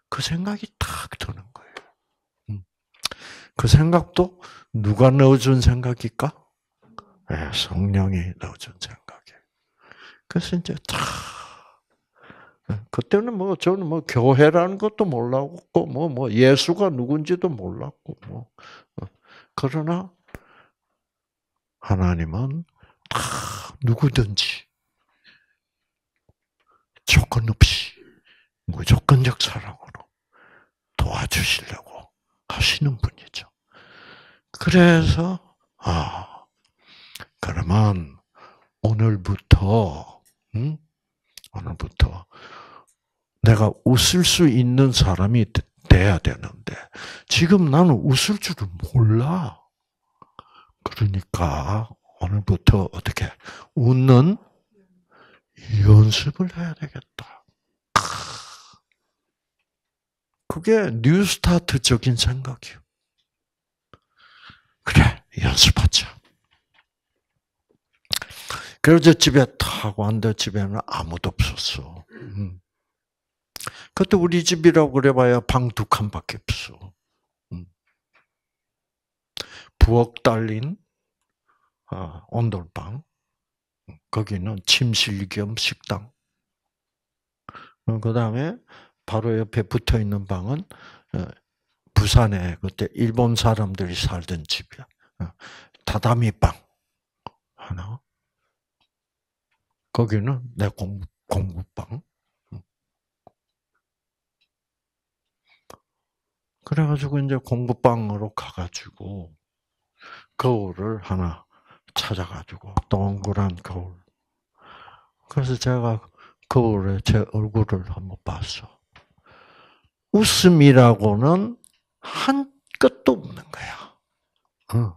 그 생각이 탁 드는 거예요. 음. 그 생각도 누가 넣어준 생각일까? 네, 성령이 넣어준 생각이에요. 그래서 이제 탁 예, 그때는 뭐 저는 뭐 교회라는 것도 몰랐고 뭐뭐 뭐 예수가 누군지도 몰랐고 뭐 어. 그러나 하나님은 다 누구든지 조건 없이 무조건적 사랑으로 도와주시려고 하시는 분이죠. 그래서 아 그러면 오늘부터 응? 오늘부터 내가 웃을 수 있는 사람이 돼야 되는데 지금 나는 웃을 줄을 몰라. 그러니까 오늘부터 어떻게 웃는 연습을 해야 되겠다. 그게 뉴스타트적인 생각이요. 그래, 연습하자. 그래서 집에 타고 왔는데 집에는 아무도 없었어. 음. 그때 우리 집이라고 그래봐야 방 두 칸밖에 없어. 음. 부엌 달린 아, 온돌방. 거기는 침실 겸 식당. 어, 그 다음에 바로 옆에 붙어 있는 방은 어, 부산에 그때 일본 사람들이 살던 집이야. 어, 다다미 방 하나. 거기는 내 공부, 공부방. 음. 그래가지고 이제 공부방으로 가가지고 거울을 하나 찾아가지고 동그란 거울 그래서 제가 거울에 제 얼굴을 한번 봤어. 웃음이라고는 한 끝도 없는 거야. 응.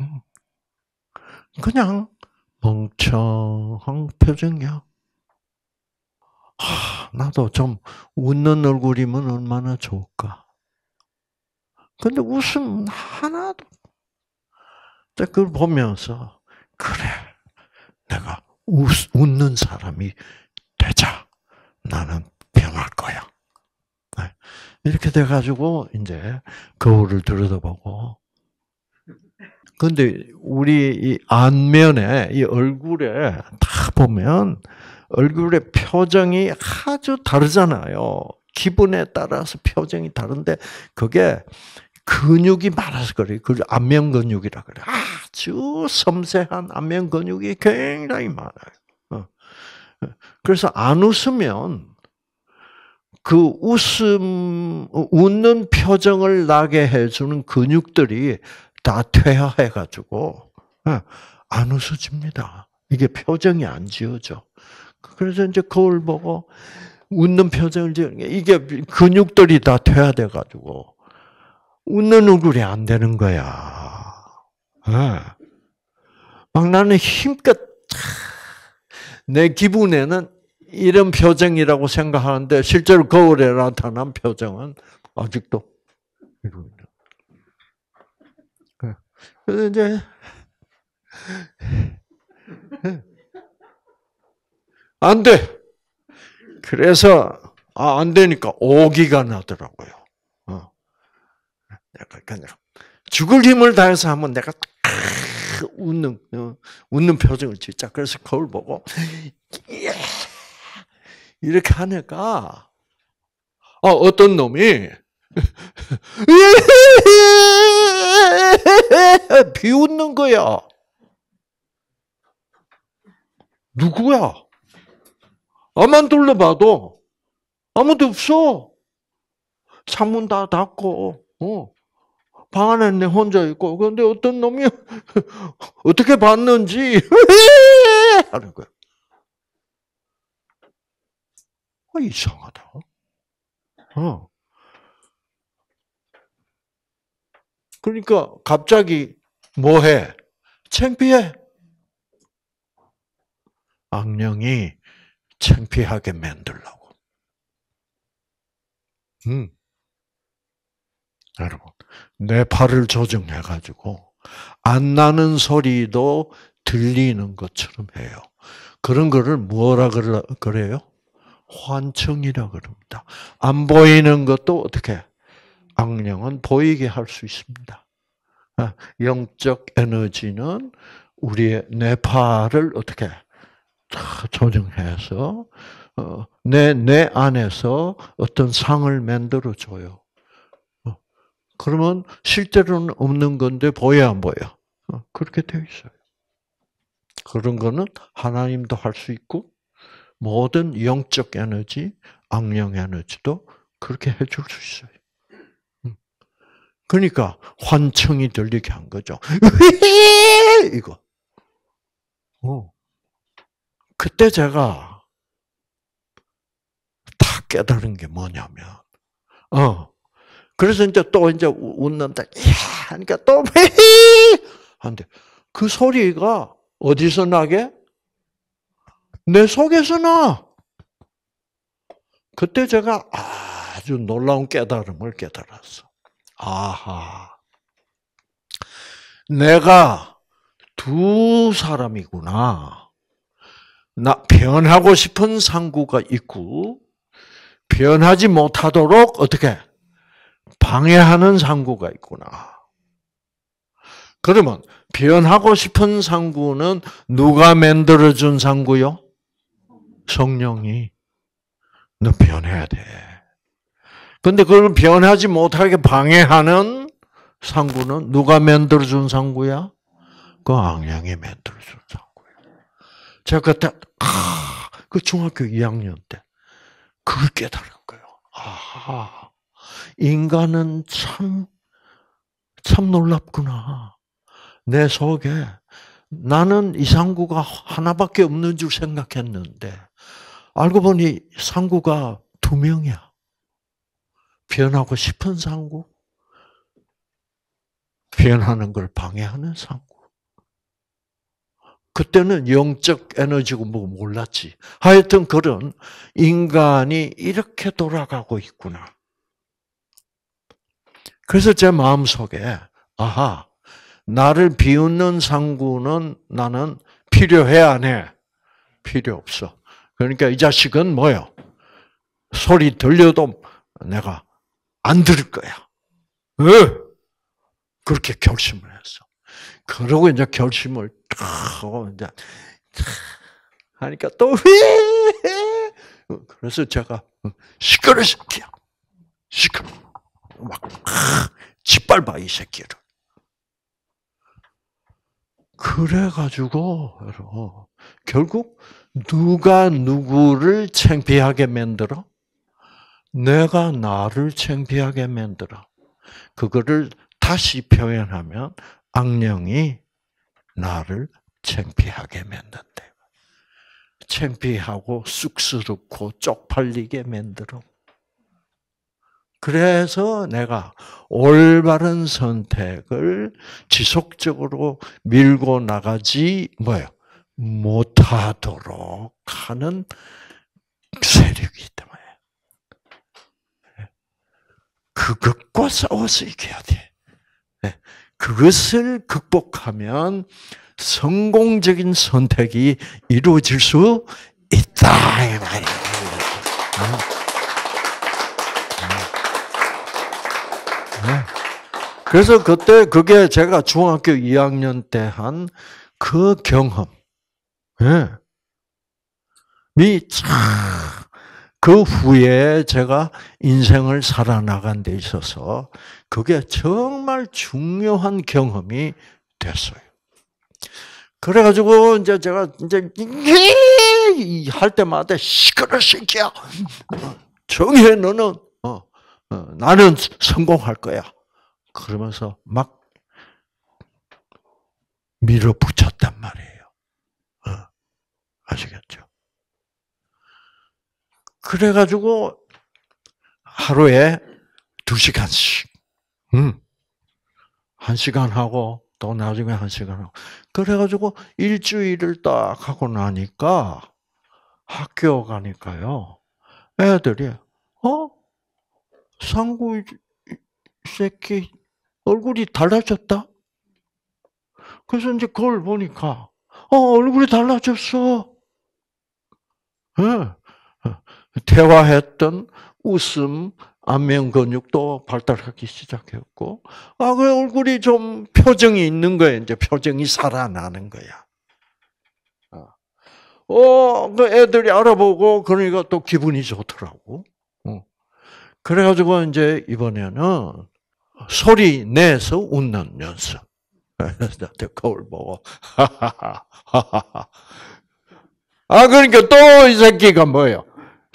응. 그냥 멍청한 표정이야. 아, 나도 좀 웃는 얼굴이면 얼마나 좋을까. 근데 웃음 하나도. 그걸 보면서, 그래. 내가 웃는 사람이 되자. 나는 변할 거야. 네. 이렇게 돼가지고, 이제, 거울을 들여다보고, 근데 우리 이 안면에, 이 얼굴에 다 보면, 얼굴의 표정이 아주 다르잖아요. 기분에 따라서 표정이 다른데, 그게 근육이 많아서 그래그 안면 근육이라 그래 아, 아주 섬세한 안면 근육이 굉장히 많아요. 어. 어. 그래서 안 웃으면 그 웃음, 웃는 표정을 나게 해주는 근육들이 다 퇴화해가지고, 어, 안 웃어집니다. 이게 표정이 안 지어져. 그래서 이제 거울 보고 웃는 표정을 지는 게 이게 근육들이 다 퇴화돼가지고 웃는 얼굴이 안 되는 거야. 예. 막 나는 힘껏 내 기분에는 이런 표정이라고 생각하는데 실제로 거울에 나타난 표정은 아직도 이러니다 예. 그래서 이제 예. 안 돼. 그래서 아, 안 되니까 오기가 나더라고요. 그러니까 죽을 힘을 다해서 하면 내가 웃는 어, 웃는 표정을 짓자. 그래서 거울 보고 이렇게 하니까 어, 아, 어떤 놈이 비웃는 거야. 누구야? 아만 둘러봐도 아무도 없어. 창문 다 닫고, 어. 방 안에 내 혼자 있고 그런데 어떤 놈이 어떻게 봤는지 하는 거야. 아, 이상하다. 어. 그러니까 갑자기 뭐해? 창피해. 악령이 창피하게 만들라고. 음. 여러분, 내 팔을 조정해가지고 안 나는 소리도 들리는 것처럼 해요. 그런 거를 뭐라 그래요? 환청이라 그럽니다. 안 보이는 것도 어떻게? 악령은 보이게 할 수 있습니다. 아, 영적 에너지는 우리의 뇌파를 어떻게 조정해서 내내 어, 안에서 어떤 상을 만들어 줘요. 그러면 실제로는 없는 건데 보여 안 보여? 어, 그렇게 되어 있어요. 그런 거는 하나님도 할 수 있고 모든 영적 에너지, 악령 에너지도 그렇게 해줄 수 있어요. 음. 그러니까 환청이 들리게 한 거죠. 이거. 어. 그때 제가 다 깨달은 게 뭐냐면, 어, 그래서 이제 또 이제 웃는다. 야, 그러니까또 헤이 한데 그 소리가 어디서 나게? 내 속에서 나. 그때 제가 아주 놀라운 깨달음을 깨달았어. 아하. 내가 두 사람이구나. 나 변하고 싶은 상구가 있고 변하지 못하도록 어떻게 방해하는 상구가 있구나. 그러면 변하고 싶은 상구는 누가 만들어 준 상구요? 성령이 너 변해야 돼. 근데 그걸 변하지 못하게 방해하는 상구는 누가 만들어 준 상구야? 그 악령이 만들어 준 상구야. 제가 그때 아, 그 중학교 2학년 때 그걸 깨달은 거예요. 아. 인간은 참, 참 놀랍구나. 내 속에 나는 이 상구가 하나밖에 없는 줄 생각했는데, 알고 보니 상구가 두 명이야. 변하고 싶은 상구, 변하는 걸 방해하는 상구. 그때는 영적 에너지고 뭐 몰랐지. 하여튼 그런 인간이 이렇게 돌아가고 있구나. 그래서 제 마음 속에 아하 나를 비웃는 상구는 나는 필요해 안 해? 필요 없어. 그러니까 이 자식은 뭐요? 소리 들려도 내가 안 들을 거야. 왜? 그렇게 결심을 했어. 그러고 이제 결심을 탁 하고 이제 탁 하니까 또 휘. 그래서 제가 시끄러 새끼야. 시끄러. 막 짓밟아 이 새끼를. 그래가지고 결국 누가 누구를 창피하게 만들어? 내가 나를 창피하게 만들어. 그거를 다시 표현하면 악령이 나를 창피하게 만든대. 창피하고 쑥스럽고 쪽팔리게 만들어. 그래서 내가 올바른 선택을 지속적으로 밀고 나가지 뭐요 못하도록 하는 세력이 기 때문에 예. 그것과 싸워서 이겨야 돼. 예. 그것을 극복하면 성공적인 선택이 이루어질 수 있다. 예. 그래서 그때 그게 제가 중학교 2학년 때 한 그 경험. 예. 미, 그 후에 제가 인생을 살아나간 데 있어서 그게 정말 중요한 경험이 됐어요. 그래가지고 이제 제가 이제 할 때마다 시끄러 시켜 어, 정해 너는 어, 어, 나는 성공할 거야. 그러면서 막 밀어붙였단 말이에요. 어, 아시겠죠? 그래가지고 하루에 두 시간씩, 음, 한 시간 하고 또 나중에 한 시간 하고 그래가지고 일주일을 딱 하고 나니까 학교 가니까요 애들이 어 상구 새끼 얼굴이 달라졌다? 그래서 이제 그걸 보니까, 어, 얼굴이 달라졌어. 예. 대화했던 웃음, 안면 근육도 발달하기 시작했고, 아, 그 얼굴이 좀 표정이 있는 거야. 이제 표정이 살아나는 거야. 아. 어, 그 애들이 알아보고, 그러니까 또 기분이 좋더라고. 어. 그래가지고 이제 이번에는 소리 내서 웃는 연습. 거울 보고 아 그러니까 또 이 새끼가 뭐예요?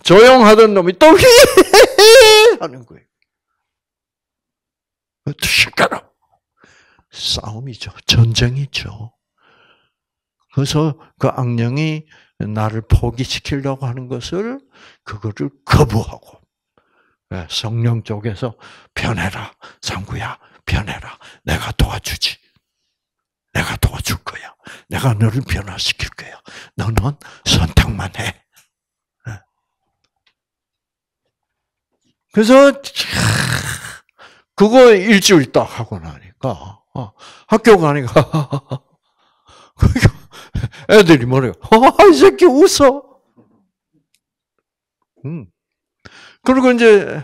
조용하던 놈이 또 하는 거예요. 시끄러. 싸움이죠. 전쟁이죠. 그래서 그 악령이 나를 포기시키려고 하는 것을 그거를 거부하고 예, 성령 쪽에서 변해라, 상구야, 변해라. 내가 도와주지. 내가 도와줄 거야. 내가 너를 변화시킬 거야. 너는 선택만 해. 예. 그래서 그거 일주일 딱 하고 나니까 어, 학교 가니까 애들이 뭐래요? 아, 이 새끼 웃어. 음. 그리고 이제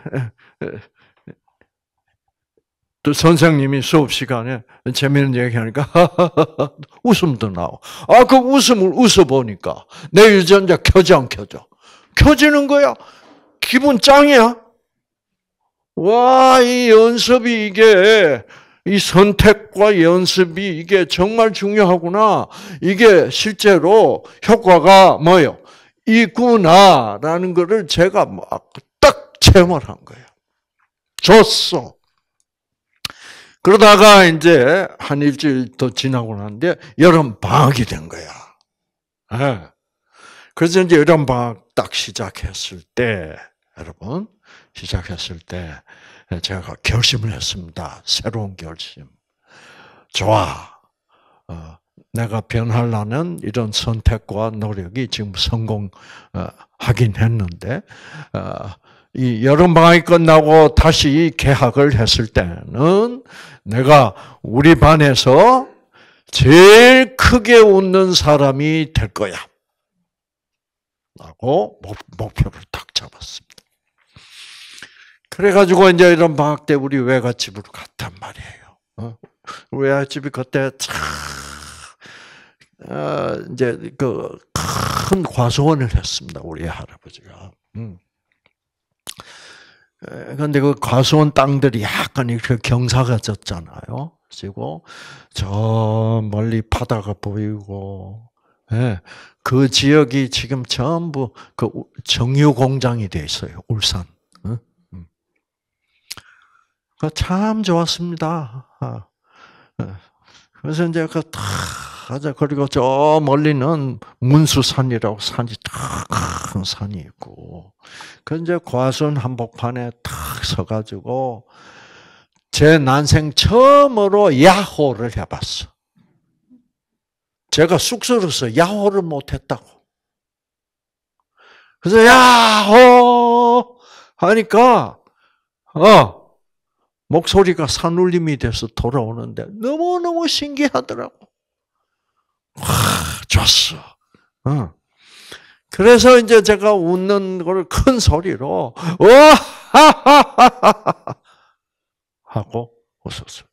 또 선생님이 수업 시간에 재미있는 얘기하니까 웃음도 나와. 아, 그 웃음을 웃어보니까 내 유전자 켜지 안 켜져? 켜지는 거야. 기분 짱이야. 와, 이 연습이 이게 이 선택과 연습이 이게 정말 중요하구나. 이게 실제로 효과가 뭐요 있구나라는 것을 제가 막 체험을 한 거예요. 줬어. 그러다가 이제 한 일주일 더 지나고 나는데 여름 방학이 된 거야. 네. 그래서 이제 여름 방학 딱 시작했을 때, 여러분 시작했을 때 제가 결심을 했습니다. 새로운 결심. 좋아. 어, 내가 변하려는 이런 선택과 노력이 지금 성공하긴 했는데 어, 이 여름 방학이 끝나고 다시 개학을 했을 때는 내가 우리 반에서 제일 크게 웃는 사람이 될 거야. 라고 목표를 딱 잡았습니다. 그래가지고 이제 이런 방학 때 우리 외갓집으로 갔단 말이에요. 어? 외갓집이 그때 참, 아, 이제 그 큰 과수원을 했습니다. 우리 할아버지가. 음. 그런데 그 과수원 땅들이 약간 이렇게 경사가 졌잖아요. 지고 저 멀리 바다가 보이고 예, 그 지역이 지금 전부 그 정유 공장이 돼 있어요. 울산. 음. 참 좋았습니다. 아, 어. 그래서 이제 그탁 하자. 그리고 저 멀리는 문수산이라고 산이 탁큰 산이 있고. 그 이제 과수원 한복판에 탁 서가지고 제 난생 처음으로 야호를 해봤어. 제가 쑥스러워서 야호를 못했다고. 그래서 야호 하니까 어 목소리가 산울림이 돼서 돌아오는데 너무너무 신기하더라고. 와, 좋았어. 응. 어. 그래서 이제 제가 웃는 걸 큰 소리로, 와하고 어, 웃었어요.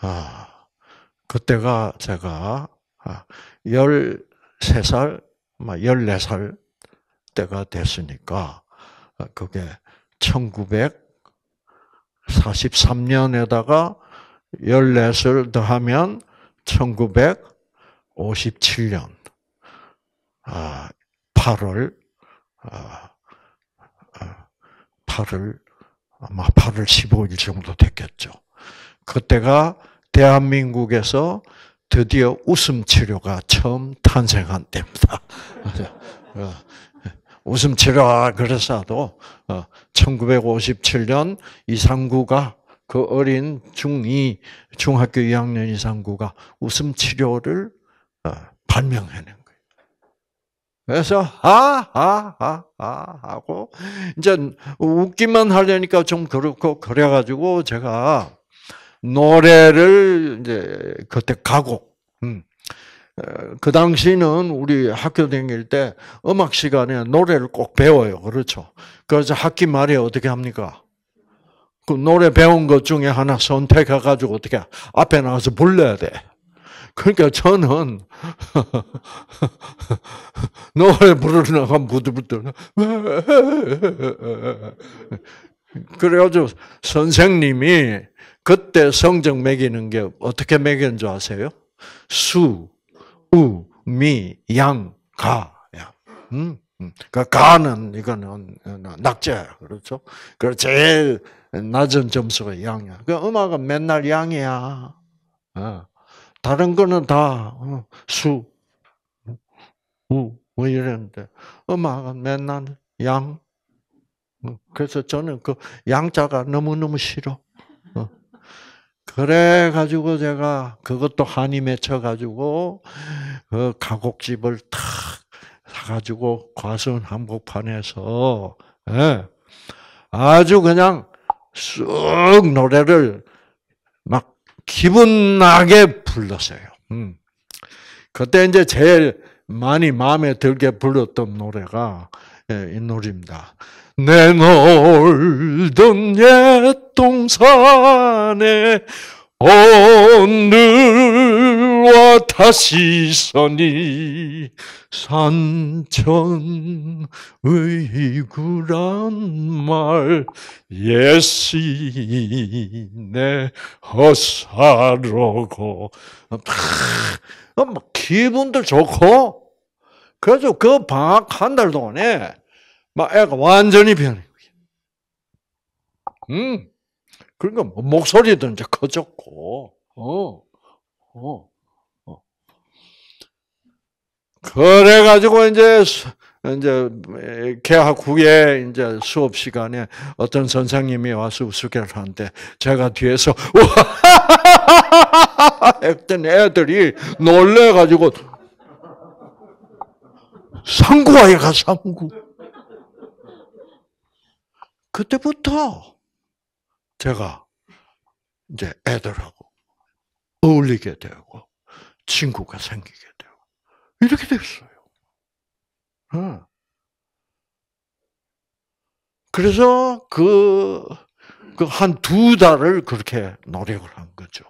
아, 그때가 제가 13살, 아, 14살 뭐 때가 됐으니까, 아, 그게 1900, 43년에다가 14을 더하면 1957년 8월 8월 아마 8월 15일 정도 됐겠죠. 그때가 대한민국에서 드디어 웃음 치료가 처음 탄생한 때입니다. 어, 웃음치라 그래서도 1957년 어, 이상구가 그 어린 중2 중학교 2학년 이상구가 웃음 치료를 어, 발명하는 거예요. 그래서 아아아 아, 아, 아 하고 이제 웃기만 하려니까 좀 그렇고 그래 가지고 제가 노래를 이제 그때 가곡 음, 그 당시는 우리 학교 다닐 때 음악 시간에 노래를 꼭 배워요. 그렇죠. 그래서 학기 말에 어떻게 합니까? 그 노래 배운 것 중에 하나 선택해가지고 어떻게 앞에 나와서 불러야 돼. 그러니까 저는 노래 부르다가 부들부들 그래가지고 선생님이 그때 성적 매기는 게 어떻게 매기는 줄 아세요? 수, 우, 미, 양, 가. 그 가는 이거는 어, 낙제 그렇죠? 그 제일 낮은 점수가 양이야. 그 음악은 맨날 양이야. 어. 다른 거는 다 어, 수, 우, 뭐이랬데 음악은 맨날 양. 그래서 저는 그 양자가 너무너무 싫어. 그래 가지고 제가 그것도 한이 맺혀 가지고 그 가곡집을 탁 사가지고 과수원 한복판에서 예, 아주 그냥 쑥 노래를 막 기분 나게 불렀어요. 음. 그때 이제 제일 많이 마음에 들게 불렀던 노래가 예, 이 노래입니다. 내 놀던 옛 동산에 오늘와 다시 서니 산천의 구란 말 예시내 허사로고 아, 막 기분도 좋고 그래서 그 방학 한 달 동안에 막 애가 완전히 변해. 음. 그러니까 뭐 목소리도 이제 커졌고, 어, 어, 어. 그래가지고 이제, 이제, 개학 후에 이제 수업 시간에 어떤 선생님이 와서 우스개 하는데, 제가 뒤에서, 했던 애들이 놀래가지고, 상구아이가 상구. 그때부터 제가 이제 애들하고 어울리게 되고 친구가 생기게 되고 이렇게 됐어요. 그래서 그, 그 한 두 달을 그렇게 노력을 한 거죠.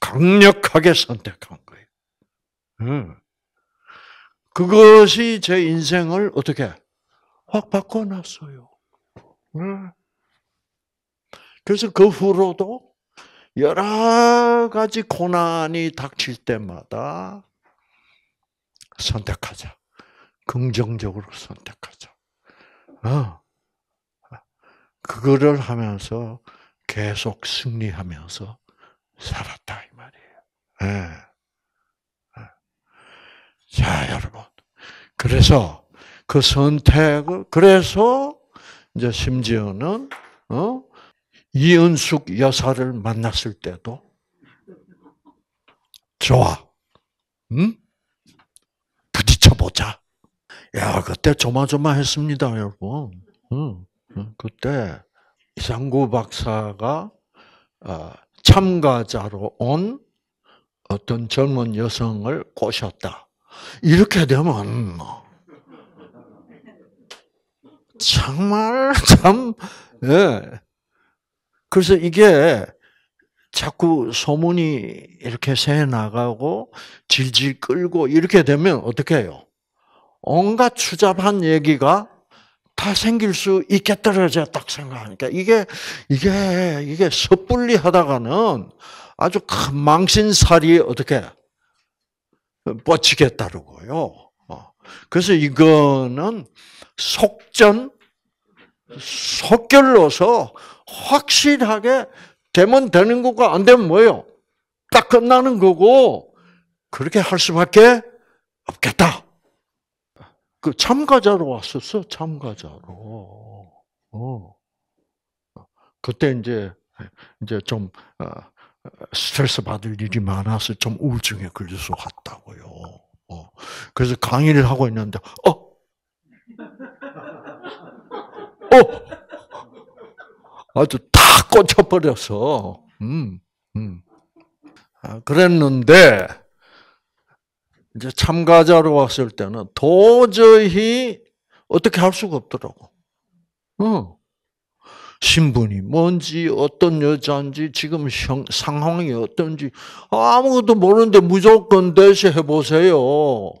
강력하게 선택한 거예요. 그것이 제 인생을 어떻게 확 바꿔놨어요. 그래서 그 후로도 여러 가지 고난이 닥칠 때마다 선택하자. 긍정적으로 선택하자. 어. 그거를 하면서 계속 승리하면서 살았다 이 말이에요. 예. 예. 자, 여러분. 그래서 그 선택을 그래서 이제 심지어는 어? 이은숙 여사를 만났을 때도 좋아, 응? 부딪혀 보자. 야 그때 조마조마했습니다, 여러분. 응, 그때 이상구 박사가 어, 참가자로 온 어떤 젊은 여성을 꼬셨다. 이렇게 되면 뭐 정말 참, 예. 그래서 이게 자꾸 소문이 이렇게 새 나가고 질질 끌고 이렇게 되면 어떻게 해요? 온갖 추잡한 얘기가 다 생길 수 있겠더라고요. 딱 생각하니까 이게 이게 이게 섣불리 하다가는 아주 큰 망신살이 어떻게 어, 뻗치겠다고요. 어. 그래서 이거는 속전, 속결로서 확실하게 되면 되는 거고 안 되면 뭐예요? 딱 끝나는 거고 그렇게 할 수밖에 없겠다. 그 참가자로 왔었어, 참가자로. 어. 그때 이제 이제 좀 어, 스트레스 받을 일이 많아서 좀 우울증에 걸려서 왔다고요. 어. 그래서 강의를 하고 있는데 어 어! 아주 다 꽂혀버려서, 음, 음. 아, 그랬는데, 이제 참가자로 왔을 때는 도저히 어떻게 할 수가 없더라고. 어. 신분이 뭔지, 어떤 여자인지, 지금 형, 상황이 어떤지, 아무것도 모르는데 무조건 대시해보세요.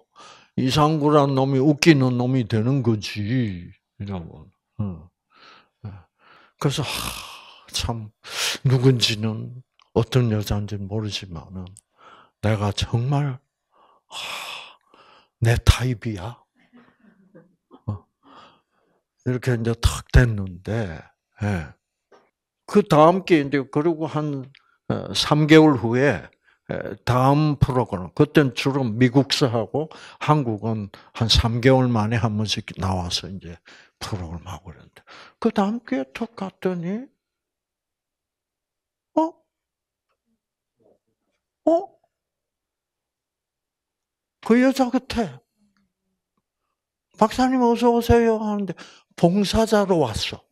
이상구란 놈이 웃기는 놈이 되는 거지. 이러면. 어. 예. 그래서 하, 참 누군지는 어떤 여자인지 모르지만은 내가 정말 내 타입이야. 어. 이렇게 이제 탁 됐는데, 예. 그 다음 게 이제, 그리고 한 3개월 어, 후에 다음 프로그램, 그땐 주로 미국서하고 한국은 한 3개월 만에 한 번씩 나와서 이제 프로그램 하고 그랬는데, 그 다음 기회에 턱 갔더니, 어? 어? 그 여자 끝에, 박사님 어서 오세요 하는데, 봉사자로 왔어.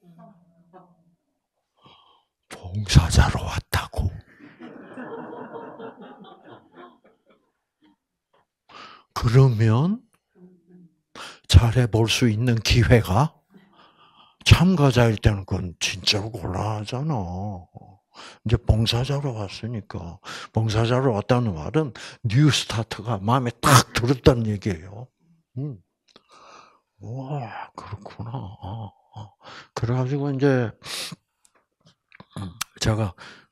봉사자로 왔다. 그러면 잘해 볼 수 있는 기회가 참가자일 때는 그건 진짜로 곤란하잖아. 이제 봉사자로 왔으니까 봉사자로 왔다는 말은 뉴 스타트가 마음에 딱 들었다는 얘기예요. 음. 와 그렇구나. 아, 아. 그래가지고 이제 제가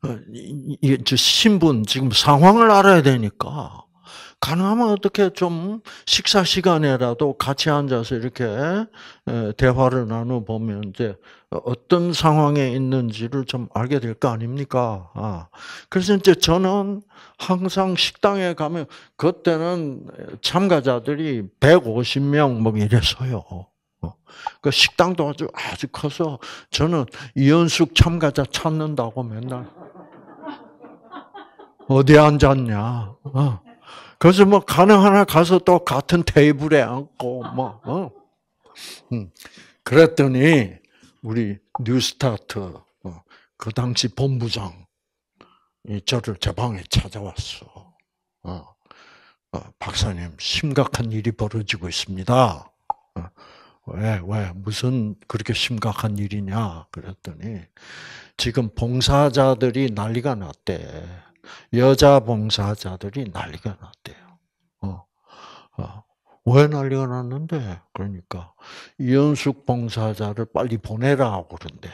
어, 이게 신분 지금 상황을 알아야 되니까 가능하면 어떻게 좀 식사 시간에라도 같이 앉아서 이렇게 대화를 나눠 보면 이제 어떤 상황에 있는지를 좀 알게 될 거 아닙니까? 아. 그래서 이제 저는 항상 식당에 가면 그때는 참가자들이 150명 뭐이랬어요그 그러니까 식당도 아주 아주 커서 저는 이현숙 참가자 찾는다고 맨날 어디 앉았냐? 어. 그래서 뭐 가능하나 가서 또 같은 테이블에 앉고 뭐 어? 음. 그랬더니 우리 뉴스타트 어, 그 당시 본부장이 저를 제 방에 찾아왔어. 어. 어, 박사님 심각한 일이 벌어지고 있습니다. 어, 왜, 왜, 무슨 그렇게 심각한 일이냐? 그랬더니, 지금 봉사자들이 난리가 났대. 여자 봉사자들이 난리가 났대. 아, 왜 난리가 났는데? 그러니까 이 연숙 봉사자를 빨리 보내라고 그러는데그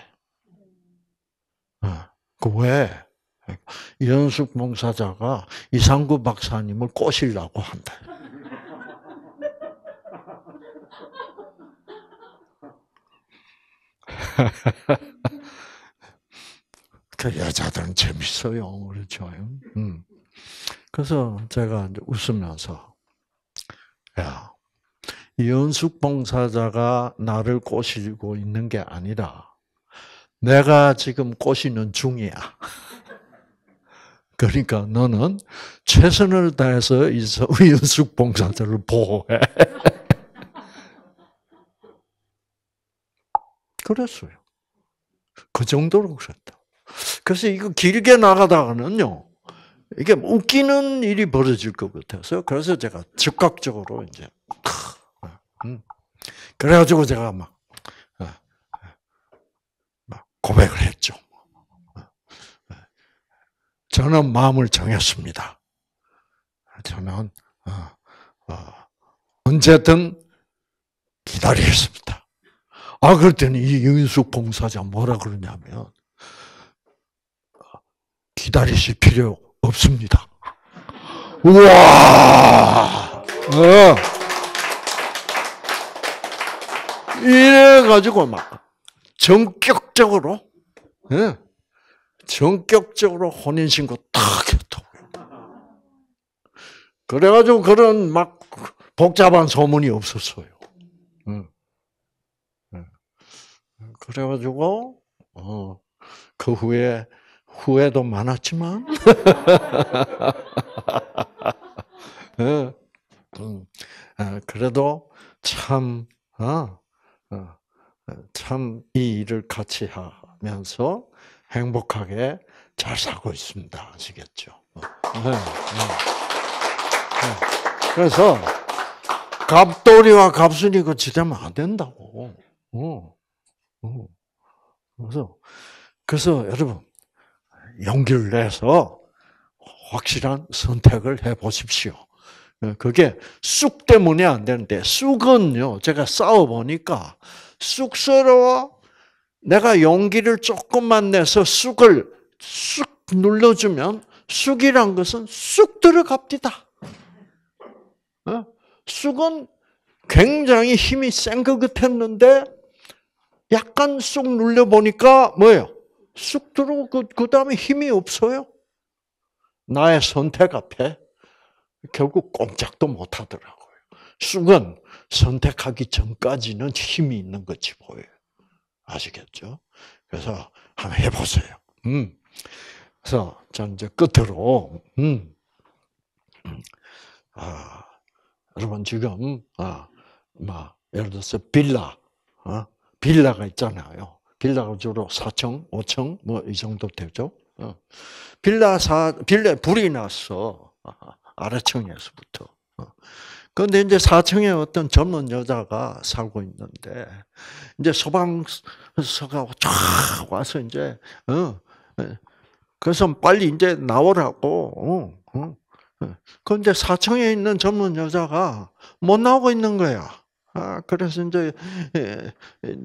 아, 왜? 이 연숙 봉사자가 이상구 박사님을 꼬시려고 한다. 그 여자들은 재밌어요, 그렇죠? 음. 그래서 제가 웃으면서 야, 이현숙 봉사자가 나를 꼬시고 있는 게 아니라 내가 지금 꼬시는 중이야. 그러니까 너는 최선을 다해서 이현숙 봉사자를 보호해. 그랬어요. 그 정도로 그랬다. 그래서 이거 길게 나가다가는요, 이게 웃기는 일이 벌어질 것 같아서 그래서 제가 즉각적으로 이제 네, 음, 그래가지고 제가 막, 네, 네, 막 고백을 했죠. 저는 마음을 정했습니다. 저는 어, 어, 언제든 기다리겠습니다. 아 그랬더니 이 윤수 봉사자 뭐라 그러냐면 어, 기다리실 필요 없습니다. 우와! 어. 이래가지고 막, 전격적으로, 예? 전격적으로 혼인신고 탁했다 그래가지고 그런 막 복잡한 소문이 없었어요. 예. 예. 그래가지고, 어, 그 후에 후회도 많았지만 예. 음, 예, 그래도 참, 어, 어, 어, 참이 일을 같이 하면서 행복하게 잘 살고 있습니다. 아시겠죠? 예, 그래서 갑돌이와 갑순이 그 지대면 안 된다고. 그래서 그래서 여러분 연결돼서 확실한 선택을 해 보십시오. 어, 그게 쑥 때문에 안 되는데 쑥은요 제가 싸워 보니까 쑥스러워 내가 용기를 조금만 내서 쑥을 쑥 눌러주면 쑥이란 것은 쑥 들어갑니다. 어? 쑥은 굉장히 힘이 센 것 같았는데 약간 쑥 눌려보니까 뭐예요? 쑥 들어오고 그, 그 다음에 힘이 없어요. 나의 선택 앞에 결국 꼼짝도 못하더라고요. 쑥은 선택하기 전까지는 힘이 있는 것이 보여요. 아시겠죠? 그래서 한번 해보세요. 음. 그래서 자 이제 끝으로 음. 아, 여러분 지금 아, 막 뭐 예를 들어서 빌라, 어? 빌라가 있잖아요. 빌라가 주로 4층, 5층 뭐 이 정도 되죠. 어. 빌라 사 빌라 불이 났어 아래층에서부터. 어. 그런데 이제 4층에 어떤 젊은 여자가 살고 있는데 이제 소방서가 쫙 와서 이제 어, 어 그래서 빨리 이제 나오라고. 어, 어. 그런데 4층에 있는 젊은 여자가 못 나오고 있는 거야. 아, 그래서 이제, 예, 예,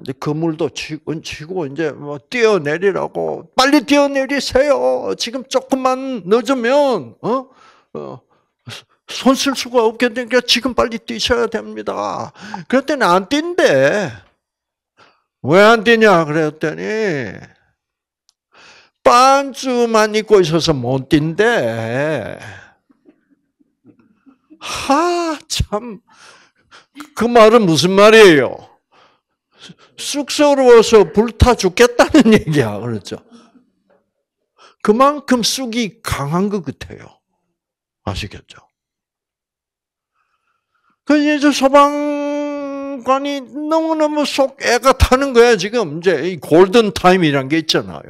이제 그물도 치고, 이제 뭐, 뛰어내리라고, 빨리 뛰어내리세요! 지금 조금만 늦으면, 어? 어, 손 쓸 수가 없게 되니까 지금 빨리 뛰셔야 됩니다. 그랬더니 안 뛴대. 왜 안 뛰냐? 그랬더니, 반주만 입고 있어서 못 뛴대. 하, 참. 그 말은 무슨 말이에요? 쑥스러워서 불타 죽겠다는 얘기야. 그렇죠? 그만큼 쑥이 강한 것 같아요. 아시겠죠? 그 이제 소방 순간이 너무너무 속 애가 타는 거야, 지금. 이제 이 골든 타임이란 게 있잖아요.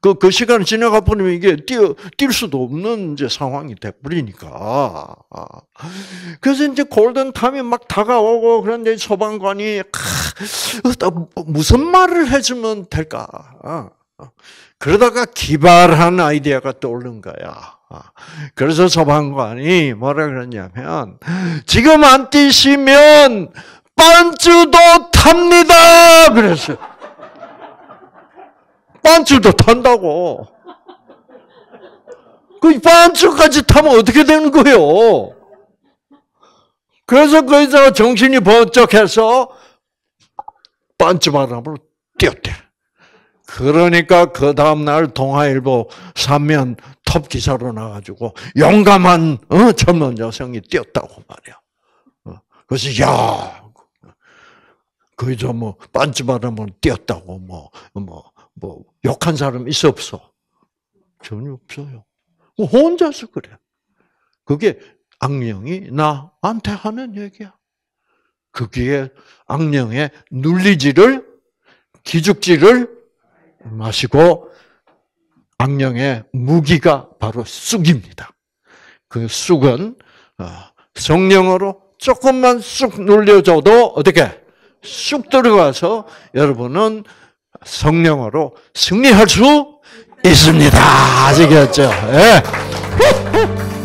그, 그 시간 을 지나가 버리면 이게 뛰어, 뛸 수도 없는 이제 상황이 돼버리니까. 그래서 이제 골든 타임이 막 다가오고 그런데 소방관이, 아, 무슨 말을 해주면 될까. 그러다가 기발한 아이디어가 떠오른 거야. 그래서 소방관이 뭐라 그러냐면, 지금 안 뛰시면 반주도 탑니다! 그랬어요. 반주도 탄다고. 그 반주까지 타면 어떻게 되는 거예요? 그래서 그 여자가 정신이 번쩍해서 반주 바람으로 뛰었대. 그러니까 그 다음날 동아일보 사면 톱 기사로 나가지고 용감한 어, 젊은 여성이 뛰었다고 말이야. 어, 그래서 야 거기서 뭐 반지바람을 뛰었다고 뭐 뭐뭐 뭐, 뭐 욕한 사람 있어 없어? 전혀 없어요. 뭐 혼자서 그래. 그게 악령이 나한테 하는 얘기야. 그게 악령의 눌리지를 기죽지를 마시고 악령의 무기가 바로 쑥입니다. 그 쑥은 어, 성령으로 조금만 쑥 눌려줘도 어떻게 쑥 들어가서 여러분은 성령으로 승리할 수 있습니다. 아시겠죠? 예.